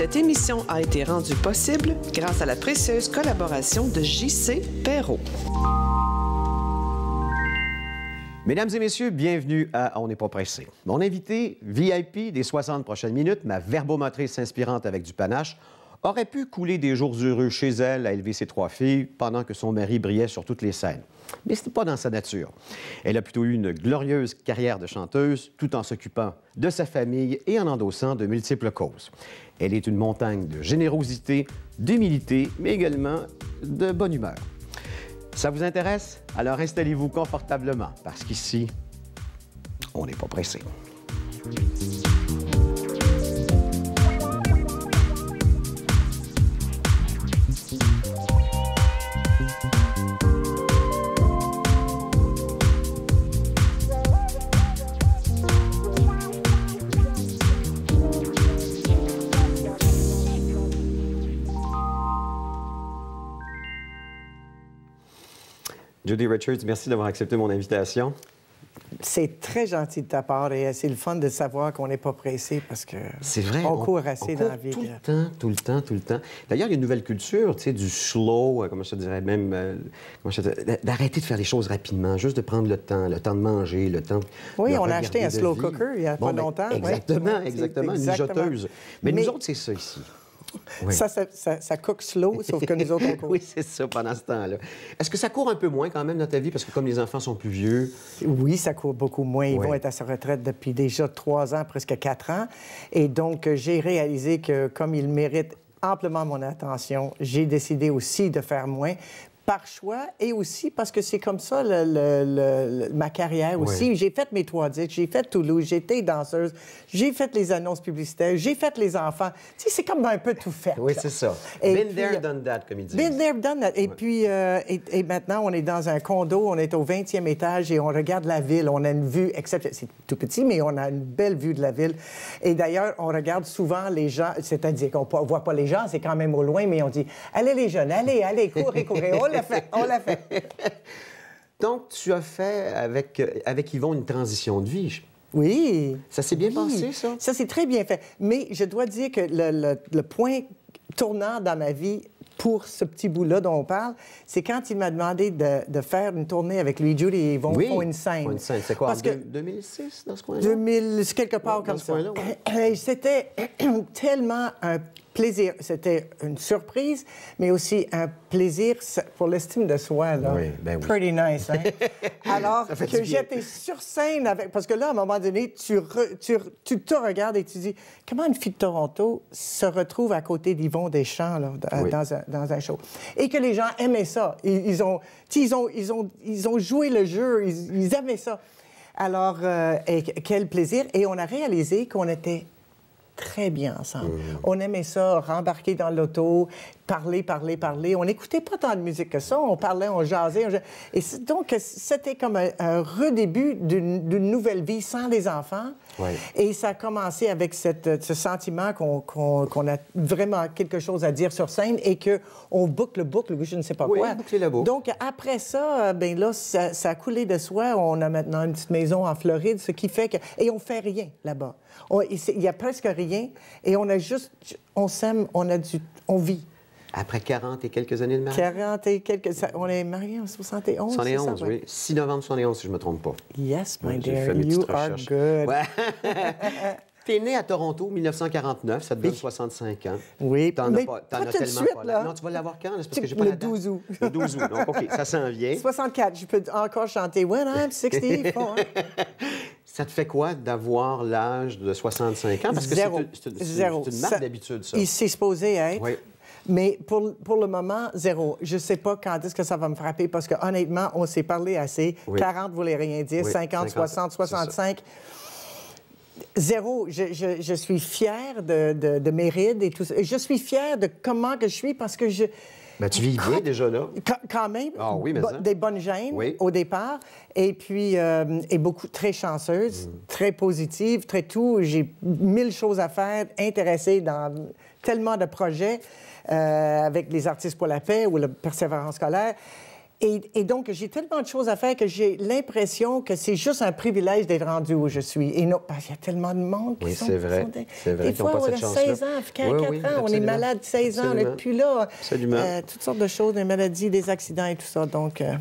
Cette émission a été rendue possible grâce à la précieuse collaboration de J.C. Perrault. Mesdames et messieurs, bienvenue à On n'est pas pressé. Mon invité VIP des 60 prochaines minutes, ma verbomotrice inspirante avec du panache, aurait pu couler des jours heureux chez elle à élever ses trois filles pendant que son mari brillait sur toutes les scènes. Mais ce n'est pas dans sa nature. Elle a plutôt eu une glorieuse carrière de chanteuse tout en s'occupant de sa famille et en endossant de multiples causes. Elle est une montagne de générosité, d'humilité, mais également de bonne humeur. Ça vous intéresse? Alors installez-vous confortablement parce qu'ici, on n'est pas pressé. Judy Richards, merci d'avoir accepté mon invitation. C'est très gentil de ta part et euh, c'est le fun de savoir qu'on n'est pas pressé parce que on, court assez dans la vie. Tout le temps, tout le temps, tout le temps. D'ailleurs, il y a une nouvelle culture, tu sais, du slow, euh, comment je dirais même, euh, d'arrêter de faire les choses rapidement, juste de prendre le temps, le temps de manger, le temps. Oui, on a acheté un slow cooker il y a pas ben, longtemps. Exactement, exactement, une joteuse. Mais nous autres, c'est ça ici. Ça, ça, ça, slow, sauf que nous autres, on court. oui, c'est ça, pendant ce temps-là. Est-ce que ça court un peu moins quand même dans ta vie? Parce que comme les enfants sont plus vieux... Oui, ça court beaucoup moins. Ils vont être à sa retraite depuis déjà trois ans, presque quatre ans. Et donc, j'ai réalisé que comme ils méritent amplement mon attention. J'ai décidé aussi de faire moins par choix et aussi parce que c'est comme ça le, ma carrière aussi. J'ai fait mes trois disques, j'ai fait Toulouse, j'étais danseuse, j'ai fait les annonces publicitaires, j'ai fait les enfants. Tu sais, c'est comme un peu tout fait. oui, c'est ça. Et been there, euh, done that, comme ils disent. Been there, done that. Et puis, euh, maintenant, on est dans un condo, on est au 20e étage et on regarde la ville. On a une vue exceptionnelle. C'est tout petit, mais on a une belle vue de la ville. Et d'ailleurs, on regarde souvent les gens, c'est-à-dire qu'on ne voit pas les gens, c'est quand même au loin, mais on dit, allez les jeunes, allez, allez, courez, courez. l'a fait, on l'a fait. Donc, tu as fait avec, avec Yvon une transition de vie. Oui. Ça s'est bien passé, ça? Ça s'est très bien fait. Mais je dois dire que le, point tournant dans ma vie pour ce petit bout-là dont on parle, c'est quand il m'a demandé de, faire une tournée avec lui, Julie et Yvon, pour une scène. une scène, c'est quoi, 2006, dans ce coin-là? 2000, quelque part comme ça. C'était tellement un plaisir. C'était une surprise, mais aussi un plaisir pour l'estime de soi. Ben Pretty nice. Hein? Alors que j'étais sur scène avec. Parce que là, à un moment donné, tu, tu, tu te regardes et tu dis comment une fille de Toronto se retrouve à côté d'Yvon Deschamps là, dans, un, dans, un, show. Et que les gens aimaient ça. Ils, ont, ils, ont, ils, ont, ils ont joué le jeu, ils, aimaient ça. Alors, euh, quel plaisir. Et on a réalisé qu'on était très bien ensemble. Mm. On aimait ça, rembarquer dans l'auto, parler, parler, parler. On n'écoutait pas tant de musique que ça. On parlait, on jasait. Et donc, c'était comme un, redébut d'une nouvelle vie sans les enfants. Et ça a commencé avec cette, ce sentiment qu'on a vraiment quelque chose à dire sur scène et qu'on boucle, le boucle, je ne sais pas quoi. La boucle. Donc, après ça, ben là, ça, ça, a coulé de soi. On a maintenant une petite maison en Floride, ce qui fait que... Et on fait rien là-bas. Il n'y a presque rien et on a juste, on s'aime, on a du, on vit. Après 40 et quelques années de mariage? 40 et quelques... On est mariés en 71, 71, ça, oui. 6 novembre 71, si je ne me trompe pas. Yes, my dear, you are good. tu es né à Toronto 1949, ça te donne 65 ans. Oui, t'en mais as pas, en as tellement suite, pas. Là. Non, tu vas l'avoir quand? Parce que pas le 12 août. Le 12 août, donc OK, ça s'en vient. 64, je peux encore chanter « When I'm 64 ». Ça te fait quoi d'avoir l'âge de 65 ans? Parce que c'est une marque d'habitude, ça. Il s'est supposé être. Oui. Mais pour, pour, le moment, zéro. Je ne sais pas quand est-ce que ça va me frapper parce que honnêtement, on s'est parlé assez. Oui. 40 voulait rien dire, 50, 60, 65. Zéro. Je, je, suis fière de, de, mes rides et tout ça. Je suis fière de comment que je suis parce que je... Ben, tu vis bien déjà là. Quand, même, ah, oui, mais hein. des bonnes gènes au départ. Et puis, euh, et beaucoup, très chanceuse, hmm. très positive, très tout. J'ai mille choses à faire, intéressée dans tellement de projets euh, avec les artistes pour la paix ou la persévérance scolaire. Et, donc, j'ai tellement de choses à faire que j'ai l'impression que c'est juste un privilège d'être rendu où je suis. Et non, parce ben, qu'il y a tellement de monde qui oui, sont... c'est vrai. c'est vrai. Des fois, on a 16 ans, 4, ans, on est malade 16 ans, on n'est plus là. Absolument. Euh, toutes sortes de choses, des maladies, des accidents et tout ça, donc... Euh...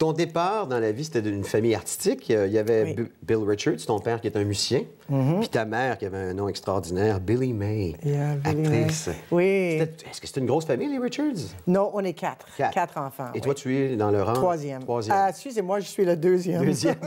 Ton départ dans la vie, c'était d'une famille artistique. Euh, il y avait Bill Richards, ton père qui est un musicien, mhm. puis ta mère qui avait un nom extraordinaire, Billy May, Billy actrice. May. Oui. Est-ce que c'est une grosse famille, les Richards? Non, on est quatre. Quatre, enfants. Et toi, tu es dans le rang? Troisième. Troisième. Ah, excusez-moi, je suis le deuxième. Deuxième.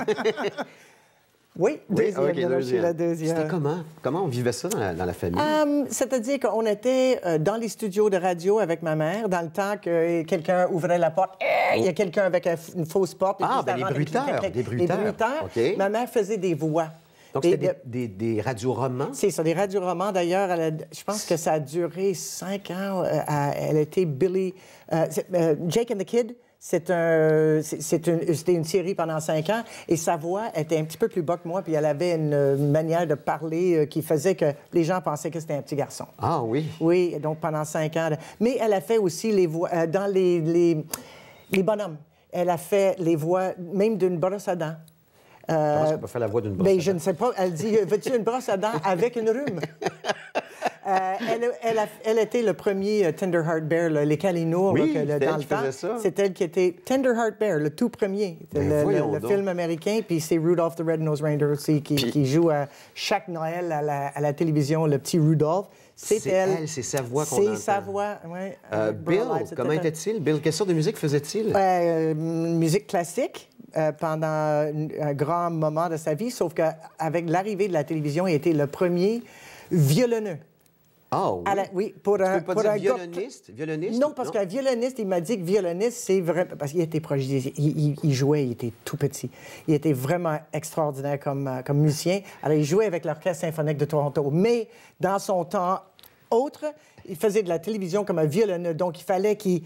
Oui, deuxième, Je suis deuxième. la deuxième. C'était comment? Comment on vivait ça dans la, famille? Hum, c'est-à-dire qu'on était euh, dans les studios de radio avec ma mère, dans le temps que quelqu'un ouvrait la porte. Eh, il y a oh. quelqu'un avec une fausse porte. ah, ben les bruteurs, des bruteurs. Des Ma mère faisait des voix. Donc, c'était des, des, des, radioromans? C'est ça, des radioromans. D'ailleurs, je pense que ça a duré cinq ans. Euh, elle était Billy... Euh, euh, Jake and the Kid, c'est un, c'était une, une série pendant cinq ans et sa voix était un petit peu plus bas que moi, puis elle avait une manière de parler qui faisait que les gens pensaient que c'était un petit garçon. Ah oui? Oui, donc pendant cinq ans. Mais elle a fait aussi les voix dans les, les bonhommes. Elle a fait les voix, même d'une brosse à dents. Euh, Comment est la voix d'une brosse ben, à dents? Je ne sais pas. Elle dit euh, Veux-tu une brosse à dents avec une rhume euh, elle, était le premier euh, Tender Heart Bear, là, les Calinours, oui, là, dans le ça. C'est elle qui était Tender Heart Bear, le tout premier, ben, le, film américain. Puis c'est Rudolph the Red-Nosed Reindeer aussi qui, joue à chaque Noël à la télévision, le petit Rudolph. C'est elle. c'est sa voix qu'on entend. C'est sa voix, oui. Euh, Bill, comment était-il? Bill, quelle sorte de musique faisait-il? Euh, musique classique. Euh, pendant un grand moment de sa vie, sauf qu'avec l'arrivée de la télévision, il était le premier violonneux. Oh, oui? pour un, violoniste? Non, parce qu'un violoniste, il m'a dit que violoniste, c'est vrai, parce qu'il était proche, il, jouait, il était tout petit. Il était vraiment extraordinaire comme, euh, comme musicien. Alors, il jouait avec l'Orchestre symphonique de Toronto, mais dans son temps autre, il faisait de la télévision comme un violonneur, Donc, il fallait qu'il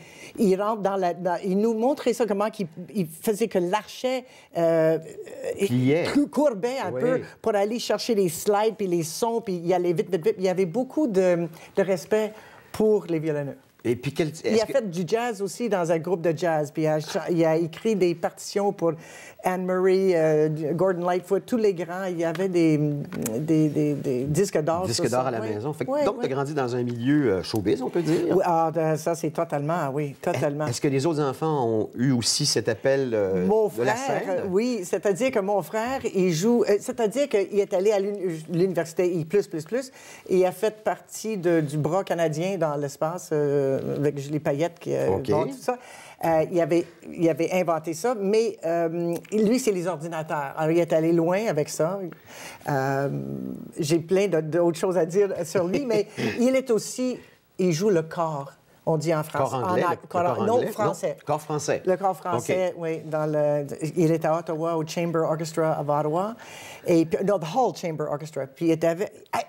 rentre dans la. il nous montrait ça, comment il, faisait que l'archet euh, euh courbait un peu pour aller chercher les slides puis les sons, puis il allait vite, vite, vite. Il y avait beaucoup de, respect pour les violonneurs. Il a fait du jazz aussi dans un groupe de jazz. Puis il a, écrit des partitions pour Anne-Marie, euh, Gordon Lightfoot, tous les grands. Il y avait des, des, des, des disques d'or. Disques d'or à la maison. donc, tu as grandi dans un milieu euh, showbiz, on peut dire. Oui, ah, ben, ça, c'est totalement, oui, totalement. Est-ce que les autres enfants ont eu aussi cet appel euh, de la scène? Oui, c'est-à-dire que mon frère, il joue... C'est-à-dire qu'il est allé à l'université I++, et il a fait partie du bras canadien dans l'espace... Euh, avec Julie Payette, qui, euh, okay. vend tout ça. Euh, il, avait, il avait inventé ça, mais lui, c'est les ordinateurs. Alors, il est allé loin avec ça. J'ai plein d'autres choses à dire sur lui, mais il est aussi, il joue le corps on dit en français. Corps anglais, en, le, corps, le français. corps français. Le corps français, oui. il est à Ottawa, au Chamber Orchestra of Ottawa. Et, non, the Hall Chamber Orchestra. Puis il était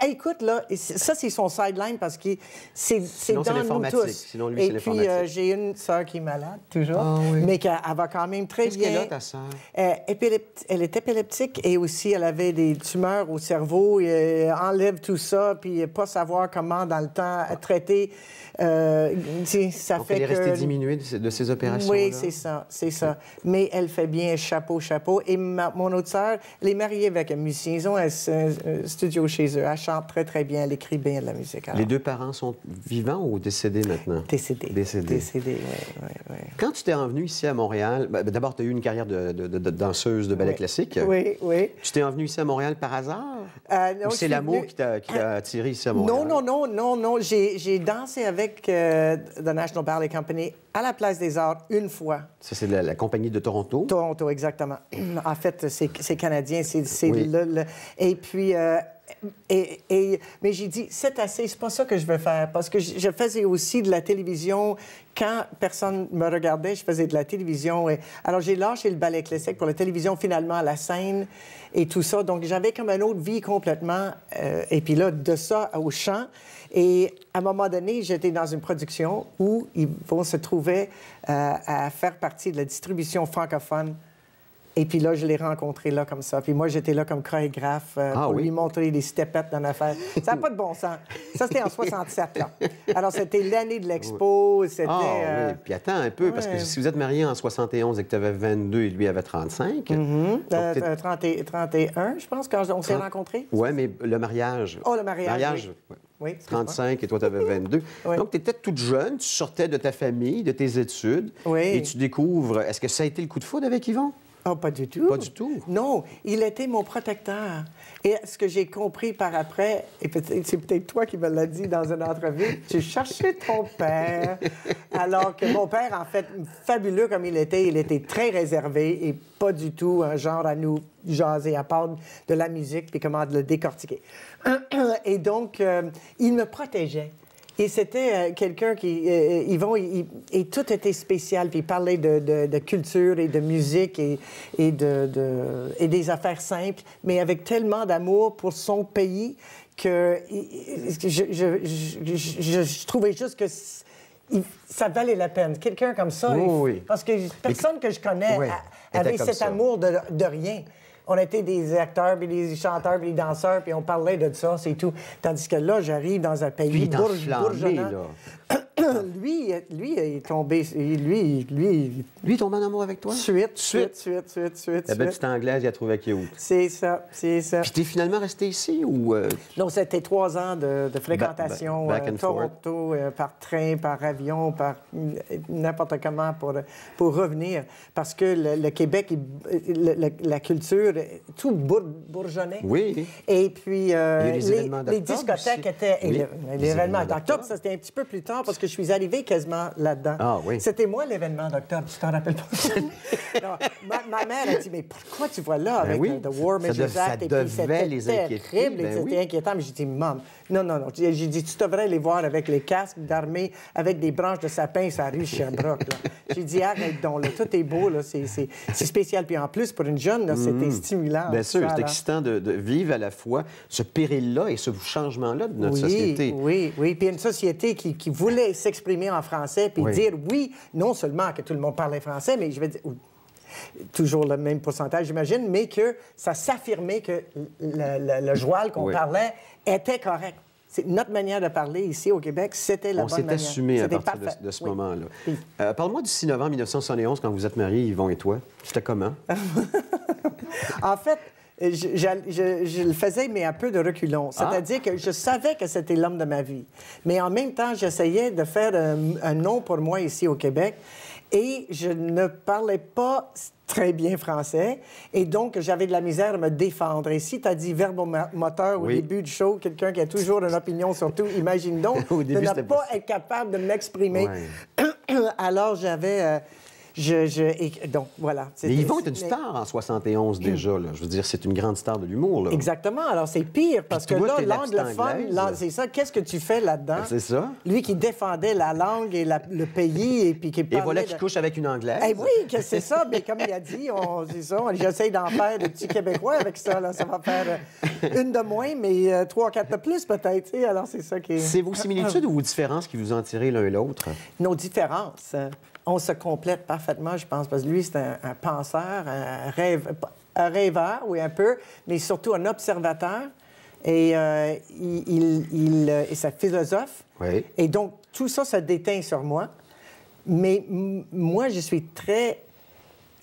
Écoute, là, ça, c'est son sideline parce que c'est dans nous tous. Sinon, lui, Et puis, euh, j'ai une sœur qui est malade, toujours, ah mais elle va quand même très bien. Qu'est-ce qu'elle a, ta sœur? Euh, elle est épileptique et aussi, elle avait des tumeurs au cerveau. Et, euh, enlève tout ça, puis pas savoir comment, dans le temps, traiter ça fait elle est diminuée de ces opérations. Oui, c'est ça, c'est ça. Mais elle fait bien chapeau, chapeau. Et mon autre sœur, elle est mariée avec un musicien. Ils ont un, studio chez eux. Elle chante très, très bien. Elle écrit bien de la musique. Les deux parents sont vivants ou décédés maintenant? Décédés. Décédés. Décédés, oui. Quand tu t'es revenue ici à Montréal, ben, ben, d'abord, tu as eu une carrière de, danseuse de ballet classique. Oui, oui. Tu t'es revenue ici à Montréal par hasard? Euh, c'est l'amour qui t'a attiré ici à Montréal? Non, non, non, non, non. J'ai dansé avec... Euh, the National Ballet Company à la Place des Arts une fois. Ça, c'est la, compagnie de Toronto? Toronto, exactement. en fait, c'est Canadien. c'est Et puis, euh, et, mais j'ai dit, c'est assez, c'est pas ça que je veux faire. Parce que je, faisais aussi de la télévision. Quand personne me regardait, je faisais de la télévision. Et... Alors, j'ai lâché le ballet classique pour la télévision, finalement, à la scène et tout ça. Donc, j'avais comme une autre vie complètement. Euh, et puis là, de ça au chant. Et à un moment donné, j'étais dans une production où ils vont se trouver euh, à faire partie de la distribution francophone et puis là, je l'ai rencontré là comme ça. Puis moi, j'étais là comme chorégraphe euh, ah pour lui montrer les steppettes dans affaire. Ça n'a pas de bon sens. Ça, c'était en 67, là. Alors, c'était l'année de l'expo, Ah, euh, Puis attends un peu, parce que si vous êtes marié en 71 et que tu avais 22 et lui avait 35... 30 mm-hmm. euh, et... 31, je pense, quand on s'est rencontrés. Oui, mais le mariage... Oh, le mariage, mariage oui. 35 et toi, tu avais 22. Donc, tu étais toute jeune, tu sortais de ta famille, de tes études, et tu découvres. Est-ce que ça a été le coup de foudre avec Yvon? Oh, pas du tout. Pas du tout. Non, il était mon protecteur. Et ce que j'ai compris par après, et c'est peut-être toi qui me l'as dit dans une entrevue, tu cherchais ton père. Alors que mon père, en fait, fabuleux comme il était, il était très réservé et pas du tout un genre à nous jaser, à part de la musique et comment de le décortiquer. Et donc, euh, il me protégeait. Et c'était euh, quelqu'un qui. Euh, euh, Yvon, et tout était spécial. Puis il parlait de, de, culture et de musique et, et, de, et des affaires simples, mais avec tellement d'amour pour son pays que je, je, je, trouvais juste que ça valait la peine. Quelqu'un comme ça, parce que personne que je connais avait cet amour de, de rien on était des acteurs, puis des chanteurs, puis des danseurs, puis on parlait de ça, c'est tout. Tandis que là, j'arrive dans un pays bourgeonnant. lui, lui est tombé, lui, lui, lui tombe en amour avec toi. Suite, suite, suite, suite, suite. La belle petite anglaise, il a trouvé qui où C'est ça, c'est ça. Puis t'es finalement resté ici ou euh? Non, c'était trois ans de, de fréquentation ba euh, Toronto euh, par train, par avion, par n'importe comment pour pour revenir parce que le, Québec, la culture, tout bourgeonnait. Oui. Et puis les, les, discothèques étaient les, les événements d'octobre, ça c'était un petit peu plus tard parce que je suis arrivée quasiment là-dedans. Ah c'était moi l'événement d'octobre, tu t'en rappelles pas. ma, ma, mère a dit, mais pourquoi tu vois là ben avec The War Measures Act? et puis c'était terrible, c'était ben inquiétant. Mais j'ai dit, maman, non, non, non. J'ai dit, tu devrais les voir avec les casques d'armée, avec des branches de sapin, ça arrive chez Sherbrooke. j'ai dit, arrête donc, là, tout est beau, c'est spécial. Puis en plus, pour une jeune, c'était mm. stimulant. Bien sûr, c'est excitant de, vivre à la fois ce péril-là et ce changement-là de notre société. Oui, oui, puis une société qui voulait s'exprimer en français puis dire oui, non seulement que tout le monde parlait français, mais je vais dire toujours le même pourcentage, j'imagine, mais que ça s'affirmait que le, le, joual qu'on parlait était correct. C'est notre manière de parler ici au Québec, c'était la bonne manière. On s'est assumé à partir de, ce moment-là. Euh, parle-moi du 6 novembre 1971, quand vous êtes marié Yvon et toi. C'était comment? en fait, euh, je, le faisais, mais un peu de reculons. Ah. C'est-à-dire que je savais que c'était l'homme de ma vie. Mais en même temps, j'essayais de faire un, nom pour moi ici au Québec. Et je ne parlais pas très bien français. Et donc, j'avais de la misère à me défendre. Et si tu as dit moteur au début du show, quelqu'un qui a toujours une opinion sur tout, imagine donc de ne pas, être capable de m'exprimer. Alors, j'avais... Euh, je, je donc, voilà. Mais Yvon être une star en 71 déjà. Je veux dire, c'est une grande star de l'humour. Exactement. Alors, c'est pire parce que là, l'anglophone, c'est ça. Qu'est-ce que tu fais là-dedans? C'est ça. Lui qui défendait la langue et le pays et puis qui Et voilà qui couche avec une Anglaise. Eh oui, que c'est ça. Mais comme il a dit, on c'est ça. J'essaye d'en faire des petits Québécois avec ça. Ça va faire euh, une de moins, mais euh, trois, quatre de plus peut-être. Alors, c'est ça qui C'est vos similitudes ou vos différences qui vous en tirez l'un et l'autre? Nos différences. Hein on se complète parfaitement, je pense, parce que lui, c'est un, penseur, un, un rêveur, oui, un peu, mais surtout un observateur. Et euh, il, euh, sa philosophe. Et donc, tout ça se déteint sur moi. Mais moi, je suis très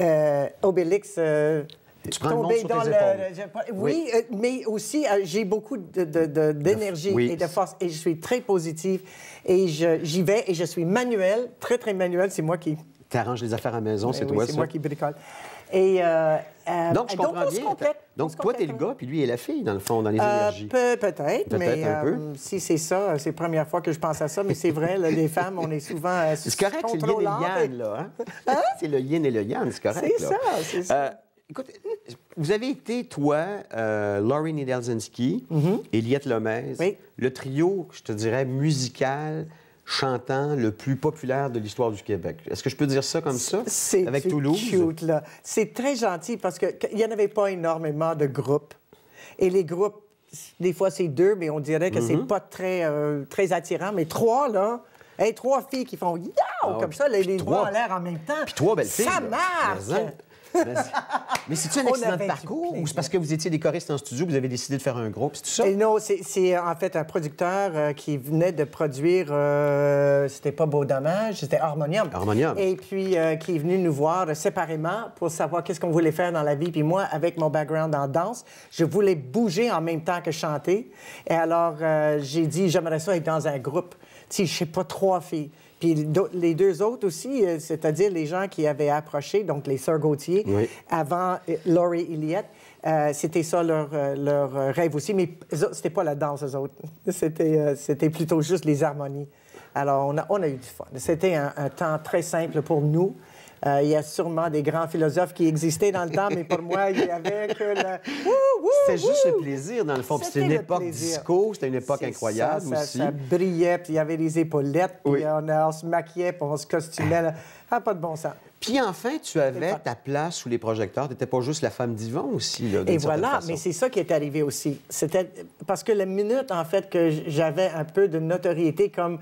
euh, obélix. Euh, tu prends dans tes le... Oui, mais aussi, j'ai beaucoup d'énergie de, de, et de force. Et je suis très positive. Et j'y vais et je suis manuel, très, très manuel. C'est moi qui. T'arranges les affaires à maison, ben c'est toi, ça? C'est moi qui bricole. Et, euh, euh, donc, je comprends donc, bien. donc, toi, t'es le gars, puis lui est la fille, dans le fond, dans les euh, énergies. peu Peut-être, mais euh, si c'est ça, c'est la première fois que je pense à ça, mais c'est vrai, les femmes, on est souvent C'est correct, c'est le yin et le yang, là. Hein? Hein? C'est le yin et le yang, c'est correct. C'est ça, c'est ça. Écoute, vous avez été, toi, euh, Laurie Niedelzinski, mm Eliette le trio, je te dirais, musical, chantant le plus populaire de l'histoire du Québec. Est-ce que je peux dire ça comme ça? Avec Toulouse? là. C'est très gentil parce qu'il n'y en avait pas énormément de groupes. Et les groupes, des fois, c'est deux, mais on dirait que c'est mhm. pas très, euh, très attirant. Mais trois, là... et trois filles qui font « yow ah, comme ça, les, trois... en l'air en même temps. Puis trois belles filles. Ça marche! Mais c'est-tu un accident de parcours ou c'est parce que vous étiez des choristes en studio, vous avez décidé de faire un groupe, c'est tout ça? non, c'est euh, en fait un producteur euh, qui venait de produire, euh, c'était pas Beau Dommage, c'était Harmonium. Harmonium. Et puis qui est venu nous voir séparément pour savoir qu'est-ce qu'on voulait faire dans la vie. Puis moi, avec mon background en danse, je voulais bouger en même temps que chanter. Et alors, j'ai dit, j'aimerais ça être dans un groupe. Tu sais, je sais pas, trois filles. Puis les deux autres aussi, euh, c'est-à-dire les gens qui avaient approché, donc les sœurs Gauthier, avant euh, Laurie Elliott, euh, c'était ça leur, rêve aussi, mais c'était pas la danse, eux autres. C'était, plutôt juste les harmonies. Alors, on a, eu du fun. C'était un temps très simple pour nous. Euh, il y a sûrement des grands philosophes qui existaient dans le temps, mais pour moi, il y avait que le... C'était juste le plaisir, dans le fond. C'était une époque disco, c'était une époque incroyable aussi. Ça brillait, puis il y avait les épaulettes, puis on, se maquillait, puis on se costumait. pas de bon sens. Puis enfin, tu avais ta place sous les projecteurs. Tu n'étais pas juste la femme d'Yvon aussi. Là, Et voilà, mais c'est ça qui est arrivé aussi. C'était parce que la minute, en fait, que j'avais un peu de notoriété comme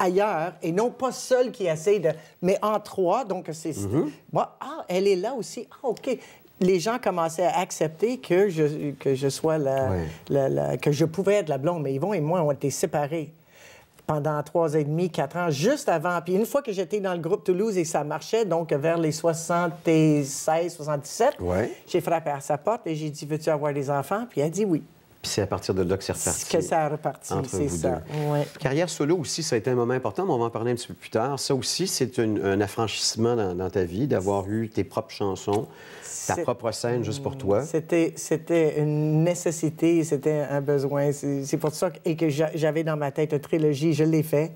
ailleurs et non pas seul qui essaie de. Mais en trois, donc c'est. Mhm. moi ah, elle est là aussi. Ah, OK les gens commençaient à accepter que je, que je sois la, que je pouvais être la blonde. Mais Yvon et moi, on été séparés pendant trois et demi, quatre ans, juste avant. Puis une fois que j'étais dans le groupe Toulouse et ça marchait, donc vers les 76, 77, j'ai frappé à sa porte et j'ai dit « Veux-tu avoir des enfants? » Puis elle a dit « Oui ». Puis c'est à partir de là que c'est Que ça a reparti, c'est ça. Carrière solo aussi, ça a été un moment important, mais on va en parler un petit peu plus tard. Ça aussi, c'est un affranchissement dans, ta vie, d'avoir eu tes propres chansons, ta propre scène juste pour toi. C'était une nécessité, c'était un besoin. C'est pour ça que, que j'avais dans ma tête une trilogie, je l'ai fait.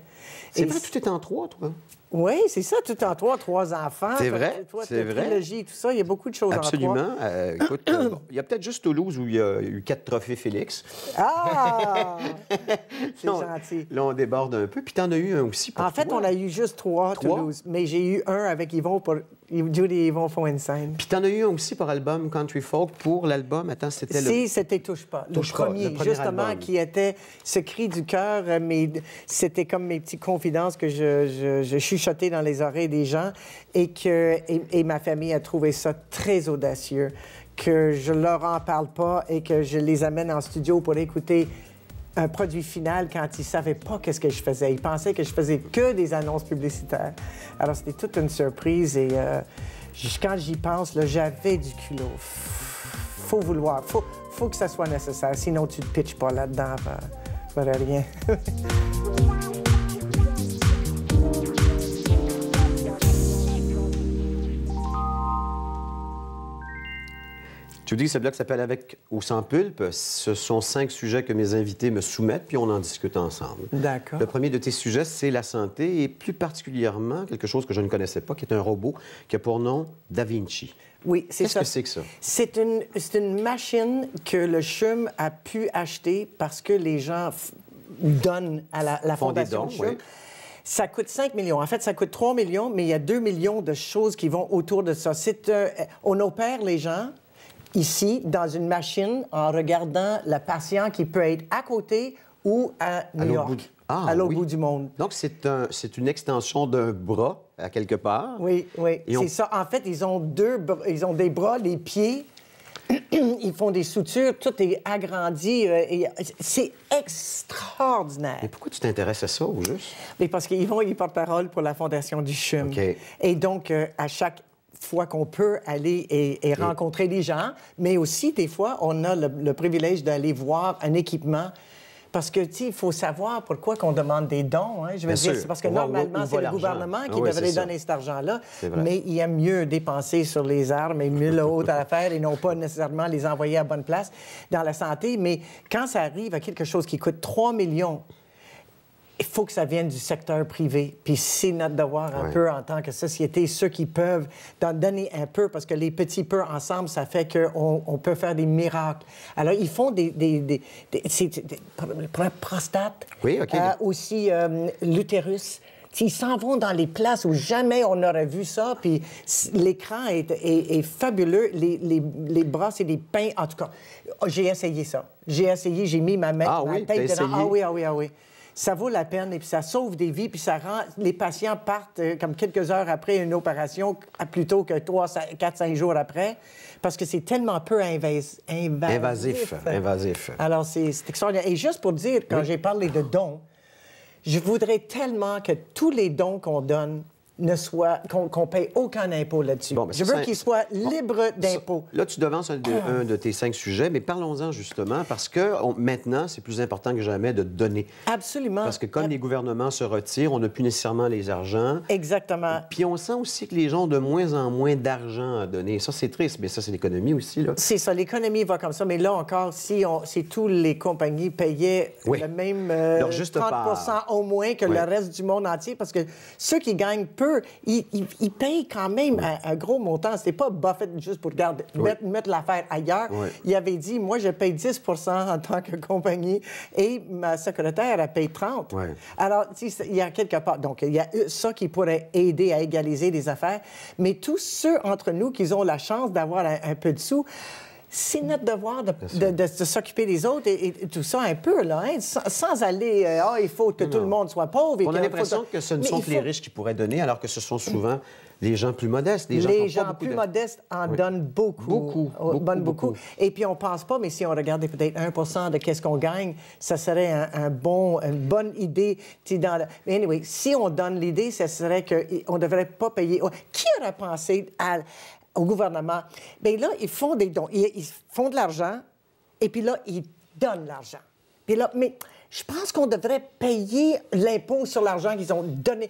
C'est pas tout est en trois, toi? Oui, c'est ça, tout en trois, trois enfants. C'est vrai, c'est vrai. tout ça, il y a beaucoup de choses Absolument. en euh, Absolument. écoute, euh, il y a peut-être juste Toulouse où il y a eu quatre trophées Félix. Ah! c'est gentil. Là, on déborde un peu. Puis t'en as eu un aussi pour En fait, on a eu juste trois, trois? Toulouse. Mais j'ai eu un avec Yvon pour Julie et Yvon font une scène. Puis t'en as eu aussi pour album Country Folk pour l'album. Attends, c'était le. Si, c'était Touche pas. le, premier, justement, qui était ce cri du cœur, euh, mais c'était comme mes petites confidences que je, je, je, chuchotais dans les oreilles des gens et que et, et ma famille a trouvé ça très audacieux que je leur en parle pas et que je les amène en studio pour écouter un produit final quand ils ne savaient pas qu'est-ce que je faisais. Ils pensaient que je faisais que des annonces publicitaires. Alors, c'était toute une surprise et euh, quand j'y pense, j'avais du culot. Faut vouloir, faut, que ça soit nécessaire, sinon tu ne pitches pas là-dedans, ben, ben rien. Tu dis que ce bloc s'appelle Avec ou sans pulpe. Ce sont cinq sujets que mes invités me soumettent, puis on en discute ensemble. D'accord. Le premier de tes sujets, c'est la santé, et plus particulièrement quelque chose que je ne connaissais pas, qui est un robot qui a pour nom Da Vinci. Oui, c'est ça. Qu'est-ce que c'est que ça? C'est une, une machine que le CHUM a pu acheter parce que les gens donnent à la, Fondation dons, Oui. Ça coûte 5 millions. En fait, ça coûte 3 millions, mais il y a 2 millions de choses qui vont autour de ça. Euh, on opère les gens ici dans une machine en regardant le patient qui peut être à côté ou à York, à l'autre ah, bout du monde. Donc, c'est un, une extension d'un bras, à quelque part. Oui, oui, c'est ça. En fait, ils ont, deux, ils ont des bras, les pieds, ils font des sutures, tout est agrandi. Euh, c'est extraordinaire. Mais pourquoi tu t'intéresses à ça, au juste? Mais parce qu'ils vont y porte-parole pour la Fondation du CHUM. Et donc, euh, à chaque fois qu'on peut aller et, rencontrer des gens, mais aussi, des fois, on a le, privilège d'aller voir un équipement parce que, tu il faut savoir pourquoi qu'on demande des dons. Hein. Je veux dire, c'est parce que normalement, c'est le gouvernement qui devrait donner cet argent-là. Mais il aime mieux dépenser sur les armes et mille autres affaires et non pas nécessairement les envoyer à bonne place dans la santé. Mais quand ça arrive à quelque chose qui coûte 3 millions il faut que ça vienne du secteur privé. Puis c'est notre devoir un peu en tant que société, ceux qui peuvent, d'en donner un peu, parce que les petits peu ensemble, ça fait qu'on on peut faire des miracles. Alors, ils font des... des, des, prostate, oui, OK. Euh, aussi euh, l'utérus. Ils s'en vont dans les places où jamais on aurait vu ça. Puis l'écran est, est, fabuleux. Les, les, les bras, c'est des pains. En tout cas, j'ai essayé ça. J'ai essayé, j'ai mis ma, main, ah, oui, dedans. Ah oui, ah oui, ah oui ça vaut la peine et puis ça sauve des vies, puis ça rend... Les patients partent euh, comme quelques heures après une opération plutôt que 3, 4, 5 jours après, parce que c'est tellement peu invasif. Invasif, invasif. Alors, c'est extraordinaire. Et juste pour dire, quand j'ai parlé de dons, je voudrais tellement que tous les dons qu'on donne ne soit qu'on ne paye aucun impôt là-dessus. je veux qu'il soit libre d'impôts. Là, tu devances ah. un de, tes cinq sujets, mais parlons-en justement parce que maintenant, c'est plus important que jamais de donner. Absolument. Parce que comme les gouvernements se retirent, on n'a plus nécessairement les argents. Exactement. Puis on sent aussi que les gens ont de moins en moins d'argent à donner. Ça, c'est triste, mais ça, c'est l'économie aussi C'est ça, l'économie va comme ça, mais là encore, si on, toutes les compagnies payaient le même 30 euh, au moins que le reste du monde entier, parce que ceux qui gagnent peu il, il, paye quand même un, gros montant. C'est pas Buffett juste pour garder, mettre, l'affaire ailleurs. Il avait dit, moi, je paye 10 en tant que compagnie et ma secrétaire, elle paye 30 Alors, il y a quelque part... Donc, il y a ça qui pourrait aider à égaliser les affaires. Mais tous ceux entre nous qui ont la chance d'avoir un peu de sous c'est notre devoir de, s'occuper des autres et, tout ça un peu, là, hein, sans, aller, euh, ah, il faut que tout le monde soit pauvre. On a l'impression que ce ne sont que les riches qui pourraient donner, alors que ce sont souvent les gens plus modestes. Les gens, plus modestes en oh, donnent beaucoup. Beaucoup, Et puis, on ne pense pas, mais si on regardait peut-être 1 de qu'est-ce qu'on gagne, ça serait un, une bonne idée. Dans anyway, si on donne l'idée, ça serait qu'on ne devrait pas payer... Oh, qui aurait pensé à au gouvernement, bien là, ils font des dons. Ils, font de l'argent et puis là, ils donnent l'argent. Puis là, mais je pense qu'on devrait payer l'impôt sur l'argent qu'ils ont donné.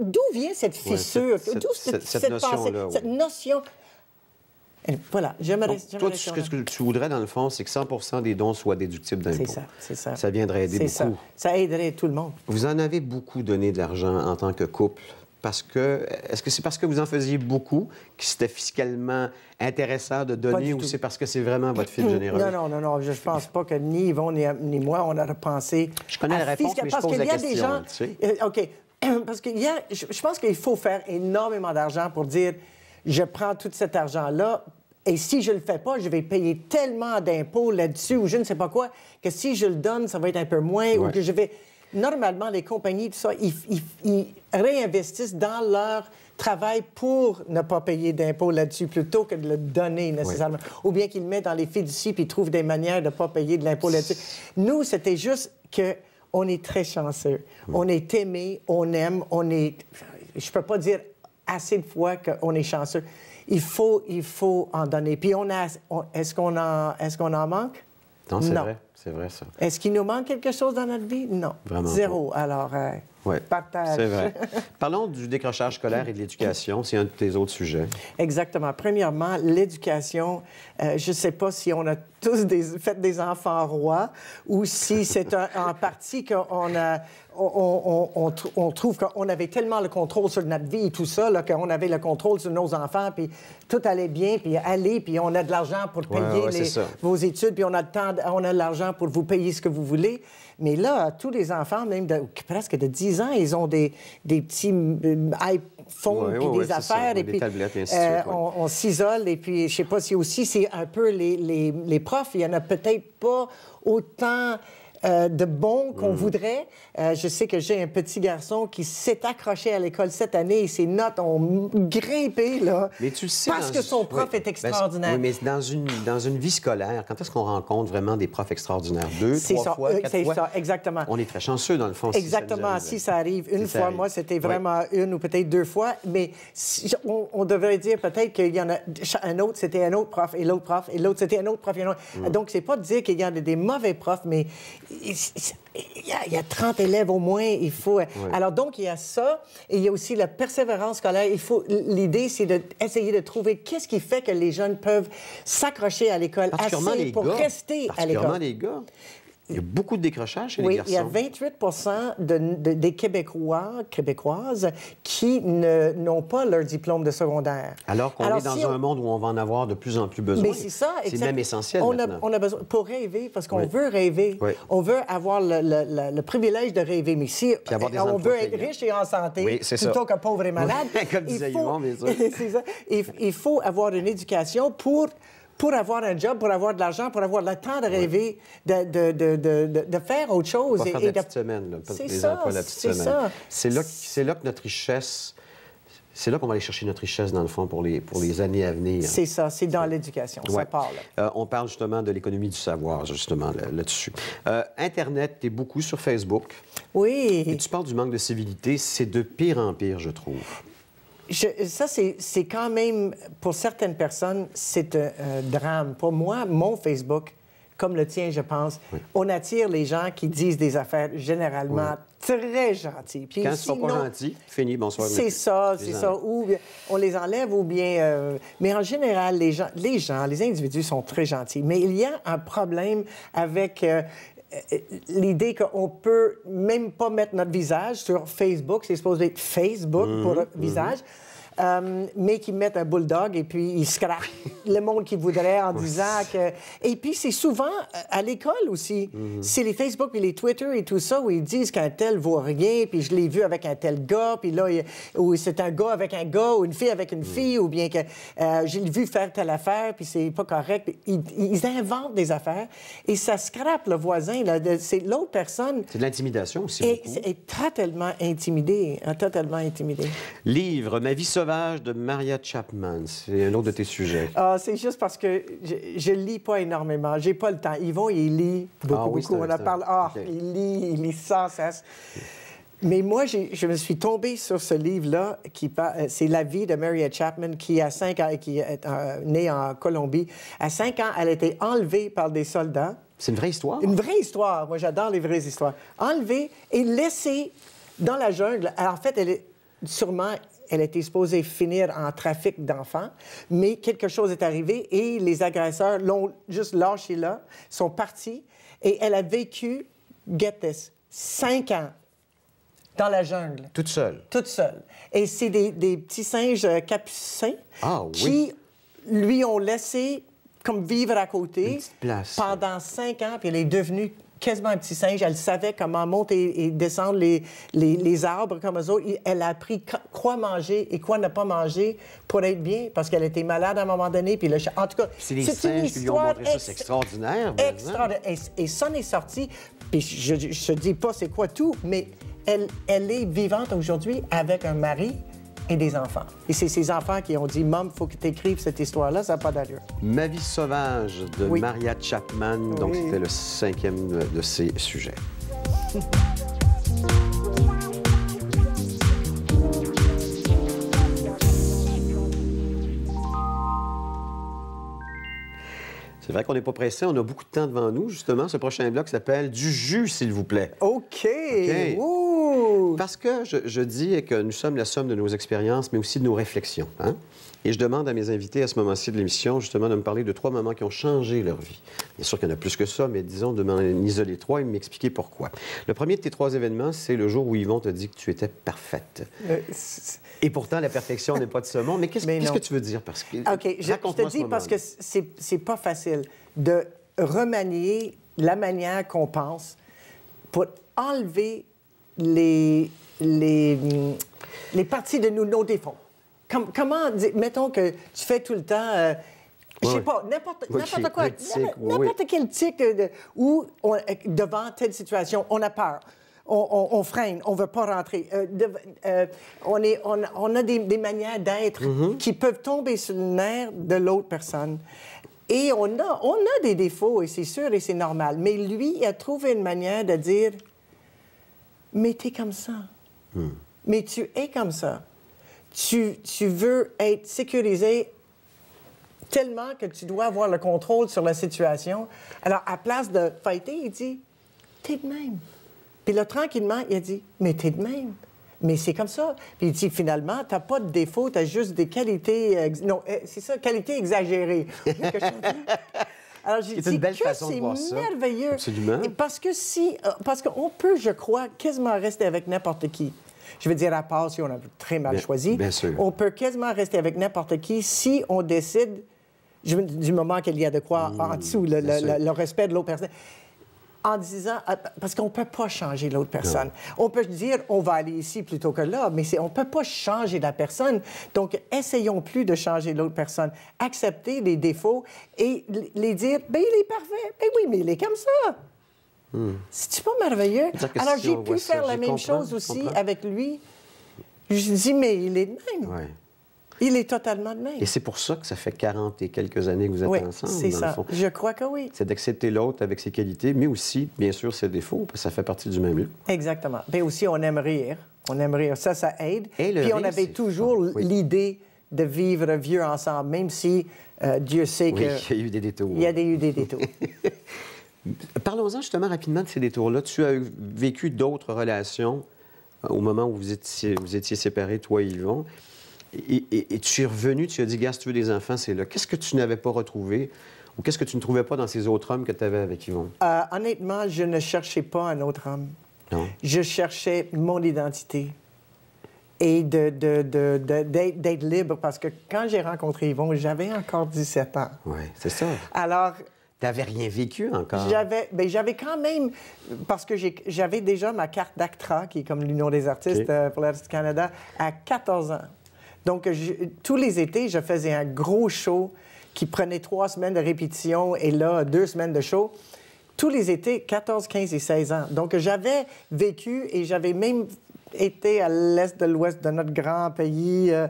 D'où vient cette fissure? cette, notion là, cette notion? Voilà, j'aimerais... Toi, ce que tu voudrais, dans le fond, c'est que 100 des dons soient déductibles d'impôt. C'est ça, c'est ça. Ça viendrait aider beaucoup. Ça. ça aiderait tout le monde. Vous en avez beaucoup donné de l'argent en tant que couple parce que est-ce que c'est parce que vous en faisiez beaucoup que c'était fiscalement intéressant de donner ou c'est parce que c'est vraiment votre fil mm-hmm. généreux Non, non, non, non, je pense pas que ni Yvon ni, moi on a pensé. Je connais la réponse, mais je pose Des gens... ok, parce qu'il y a, je, pense qu'il faut faire énormément d'argent pour dire je prends tout cet argent là et si je le fais pas, je vais payer tellement d'impôts là-dessus ou je ne sais pas quoi que si je le donne, ça va être un peu moins ou que je vais normalement, les compagnies, ils, réinvestissent dans leur travail pour ne pas payer d'impôts là-dessus plutôt que de le donner nécessairement. Ou bien qu'ils le mettent dans les fiducies puis ils trouvent des manières de ne pas payer de l'impôt là-dessus. Nous, c'était juste que on est très chanceux. On est aimé, on aime, on est... Je peux pas dire assez de fois qu'on est chanceux. Il faut, il faut en donner. Puis on a... Est-ce qu'on en, est qu'on en manque? Non, c'est vrai. C'est vrai, ça. Est-ce qu'il nous manque quelque chose dans notre vie? Non. Vraiment Zéro. Alors, euh, partage. C'est vrai. Parlons du décrochage scolaire et de l'éducation. C'est un de tes autres sujets. Exactement. Premièrement, l'éducation. Euh, je ne sais pas si on a tous des, fait des enfants rois ou si c'est en partie qu'on a on, on, trouve qu'on avait tellement le contrôle sur notre vie et tout ça, qu'on avait le contrôle sur nos enfants, puis tout allait bien, puis aller, puis on a de l'argent pour payer vos études, puis on a on a de l'argent pour vous payer ce que vous voulez. Mais là, tous les enfants, même presque de 10 ans, ils ont des, des petits euh, iPhones, des affaires, et des tablettes, et ainsi euh, suite, on, s'isole. Et puis, je sais pas si aussi, c'est un peu les, les, les profs, il y en a peut-être pas autant euh, de bons qu'on mm. voudrait. Euh, je sais que j'ai un petit garçon qui s'est accroché à l'école cette année et ses notes ont grimpé, là. Mais tu sais. Parce que son prof est ben, extraordinaire. mais dans une, dans une vie scolaire, quand est-ce qu'on rencontre vraiment des profs extraordinaires? Deux, trois fois, euh, quatre fois? Ça, exactement. On est très chanceux, dans le fond. Exactement, si ça, arrive. une fois, moi, c'était vraiment une ou peut-être deux fois, mais on, devrait dire peut-être qu'il y en a un autre, c'était un autre prof, et l'autre prof, et l'autre, c'était un autre prof, et mm. Donc, c'est pas de dire qu'il y en a des mauvais profs, mais il y, a, il 30 élèves au moins, il faut... Euh, alors donc, il y a ça, et il y a aussi la persévérance scolaire. Il faut... L'idée, c'est d'essayer de trouver qu'est-ce qui fait que les jeunes peuvent s'accrocher à l'école assez pour rester à l'école. Particulièrement les gars. Il y a beaucoup de décrochage chez les garçons. il y a 28 des Québécois, Québécoises, qui n'ont pas leur diplôme de secondaire. Alors qu'on est dans un monde où on va en avoir de plus en plus besoin. Mais c'est ça. C'est même essentiel on a, on a, besoin, pour rêver, parce qu'on veut rêver. On veut avoir le, privilège de rêver. Mais si on veut être riche et en santé, plutôt que pauvre et malade, Comme disait faut, il faut avoir une éducation pour pour avoir un job, pour avoir de l'argent, pour avoir le temps de rêver, de, de, de, de faire autre chose. Pas et, semaine, là, ça, la petite C'est là, que notre richesse c'est là qu'on va aller chercher notre richesse, dans le fond, pour les, pour les années à venir. C'est ça, c'est dans l'éducation, ça parle. Euh, on parle justement de l'économie du savoir, justement, là-dessus. Euh, Internet, tu es beaucoup sur Facebook. Oui. Et tu parles du manque de civilité, c'est de pire en pire, je trouve ça, c'est quand même, pour certaines personnes, c'est un, drame. Pour moi, mon Facebook, comme le tien, je pense, on attire les gens qui disent des affaires généralement très gentilles. Quand ils sont pas gentils, fini, bonsoir. C'est ça, c'est ça. Ou on les enlève ou bien... Euh, mais en général, les gens, les gens, les individus sont très gentils. Mais il y a un problème avec euh, euh, l'idée qu'on peut même pas mettre notre visage sur Facebook, c'est supposé être Facebook pour mhm, visage. Mhm. Euh, mais qui mettent un bulldog et puis ils scrapent le monde qui voudrait en disant que. Et puis c'est souvent euh, à l'école aussi. Mhm. C'est les Facebook et les Twitter et tout ça où ils disent qu'un tel vaut rien, puis je l'ai vu avec un tel gars, puis là, ou c'est un gars avec un gars, ou une fille avec une mhm. fille, ou bien que euh, j'ai vu faire telle affaire, puis c'est pas correct. Ils, inventent des affaires et ça scrape le voisin. C'est l'autre personne. C'est de l'intimidation aussi. Et, est, intimidé, hein, totalement intimidé. Livre, ma vie de Maria Chapman, c'est un autre de tes sujets. Ah, c'est juste parce que je ne lis pas énormément. J'ai pas le temps. Yvon, il lit ah beaucoup, On en parle. Ah, il lit, il lit sans cesse. Mais moi, je me suis tombé sur ce livre-là, qui euh, c'est la vie de Maria Chapman, qui, à 5 ans, qui est euh, née en Colombie. À 5 ans, elle a été enlevée par des soldats. C'est une vraie histoire? Une vraie histoire. Moi, j'adore les vraies histoires. Enlevée et laissée dans la jungle. Alors, en fait, elle est sûrement elle était supposée finir en trafic d'enfants, mais quelque chose est arrivé et les agresseurs l'ont juste lâché là, sont partis et elle a vécu, get this, cinq ans dans la jungle. Toute seule. Toute seule. Et c'est des, petits singes euh, capucins ah qui lui ont laissé comme vivre à côté pendant cinq ans, puis elle est devenue quasiment un petit singe. Elle savait comment monter et descendre les, les, arbres comme eux autres. Elle a appris quoi manger et quoi ne pas manger pour être bien parce qu'elle était malade à un moment donné. Puis le En tout cas, c'est une histoire qui lui ont montré ça. extraordinaire. Extraordinaire. Et, ça en est sorti. Puis je ne dis pas c'est quoi tout, mais elle, elle est vivante aujourd'hui avec un mari et des enfants. Et c'est ces enfants qui ont dit Mom, faut que tu écrives cette histoire-là, ça n'a pas d'allure. Ma vie sauvage de Maria Chapman, donc c'était le cinquième de ces sujets. C'est vrai qu'on n'est pas pressé, on a beaucoup de temps devant nous, justement. Ce prochain bloc s'appelle Du jus, s'il vous plaît. OK. Parce que je, dis que nous sommes la somme de nos expériences, mais aussi de nos réflexions. Hein. Et je demande à mes invités à ce moment-ci de l'émission, justement, de me parler de trois moments qui ont changé leur vie. Bien sûr qu'il y en a plus que ça, mais disons de m'en isoler trois et m'expliquer pourquoi. Le premier de tes trois événements, c'est le jour où Yvon te dit que tu étais parfaite. Euh, et pourtant, la perfection n'est pas de ce monde. Mais qu'est-ce que tu veux dire? Parce que... OK, je, te dis parce que c'est pas facile de remanier la manière qu'on pense pour enlever les, les, les parties de nos, nos défauts. comment, mettons que tu fais tout le temps, euh, je je sais pas, n'importe quoi, n'importe quel tic euh, où, euh, devant telle situation, on a peur. On, freine, on ne veut pas rentrer. on, est, on, a des, manières d'être mm-hmm. qui peuvent tomber sur le nerf de l'autre personne. Et on a, on a des défauts, et c'est sûr, et c'est normal. Mais lui, il a trouvé une manière de dire mais tu es comme ça. Hmm. Mais tu es comme ça. Tu, tu veux être sécurisé tellement que tu dois avoir le contrôle sur la situation. Alors, à place de fighter, il dit, t'es de même. Puis là, tranquillement, il a dit, mais t'es de même. Mais c'est comme ça. Puis il dit, finalement, tu t'as pas de défaut, tu as juste des qualités... Non, eh, c'est ça, qualité exagérée. Alors, je dis belle que c'est merveilleux. Parce que si, euh, parce qu'on peut, je crois, quasiment rester avec n'importe qui. Je veux dire, à part si on a très mal choisi, on peut quasiment rester avec n'importe qui si on décide, du moment qu'il y a de quoi en hmm, dessous, le respect de l'autre personne en disant, ah, parce qu'on ne peut pas changer l'autre personne. On peut dire, on va aller ici plutôt que là, mais on ne peut pas changer la personne. Donc, essayons plus de changer l'autre personne. Accepter les défauts et les dire, ben il est parfait. Ben oui, mais il est comme ça. Hmm. cest pas merveilleux? Alors, j'ai pu faire la même chose aussi avec lui. Je dis, mais il est de même. Il est totalement de même. Et c'est pour ça que ça fait 40 et quelques années que vous êtes oui, ensemble, c'est ça. Je crois que oui. C'est d'accepter l'autre avec ses qualités, mais aussi, bien sûr, ses défauts, parce que ça fait partie du même lieu. Exactement. Mais aussi, on aime rire. On aime rire. Ça, ça aide. Et le Puis on avait toujours l'idée de vivre vieux ensemble, même si euh, Dieu sait oui, il y a eu des détours. Il y a eu des détours. Parlons-en justement rapidement de ces détours-là. Tu as vécu d'autres relations euh, au moment où vous étiez, vous étiez séparés, toi et Yvon et, tu es revenu, tu as dit, gars, tu veux des enfants, c'est là. Qu'est-ce que tu n'avais pas retrouvé ou qu'est-ce que tu ne trouvais pas dans ces autres hommes que tu avais avec Yvon? Euh, honnêtement, je ne cherchais pas un autre homme. Non. Je cherchais mon identité et d'être libre parce que quand j'ai rencontré Yvon, j'avais encore 17 ans. Oui, c'est ça. Alors. tu n'avais rien vécu encore? J'avais, ben, j'avais quand même, parce que j'avais déjà ma carte d'ACTRA, qui est comme l'Union des artistes euh, pour l'Artiste du Canada, à 14 ans. Donc, tous les étés, je faisais un gros show qui prenait trois semaines de répétition et là, deux semaines de show. Tous les étés, 14, 15 et 16 ans. Donc, j'avais vécu et j'avais même été à l'est de l'ouest de notre grand pays euh,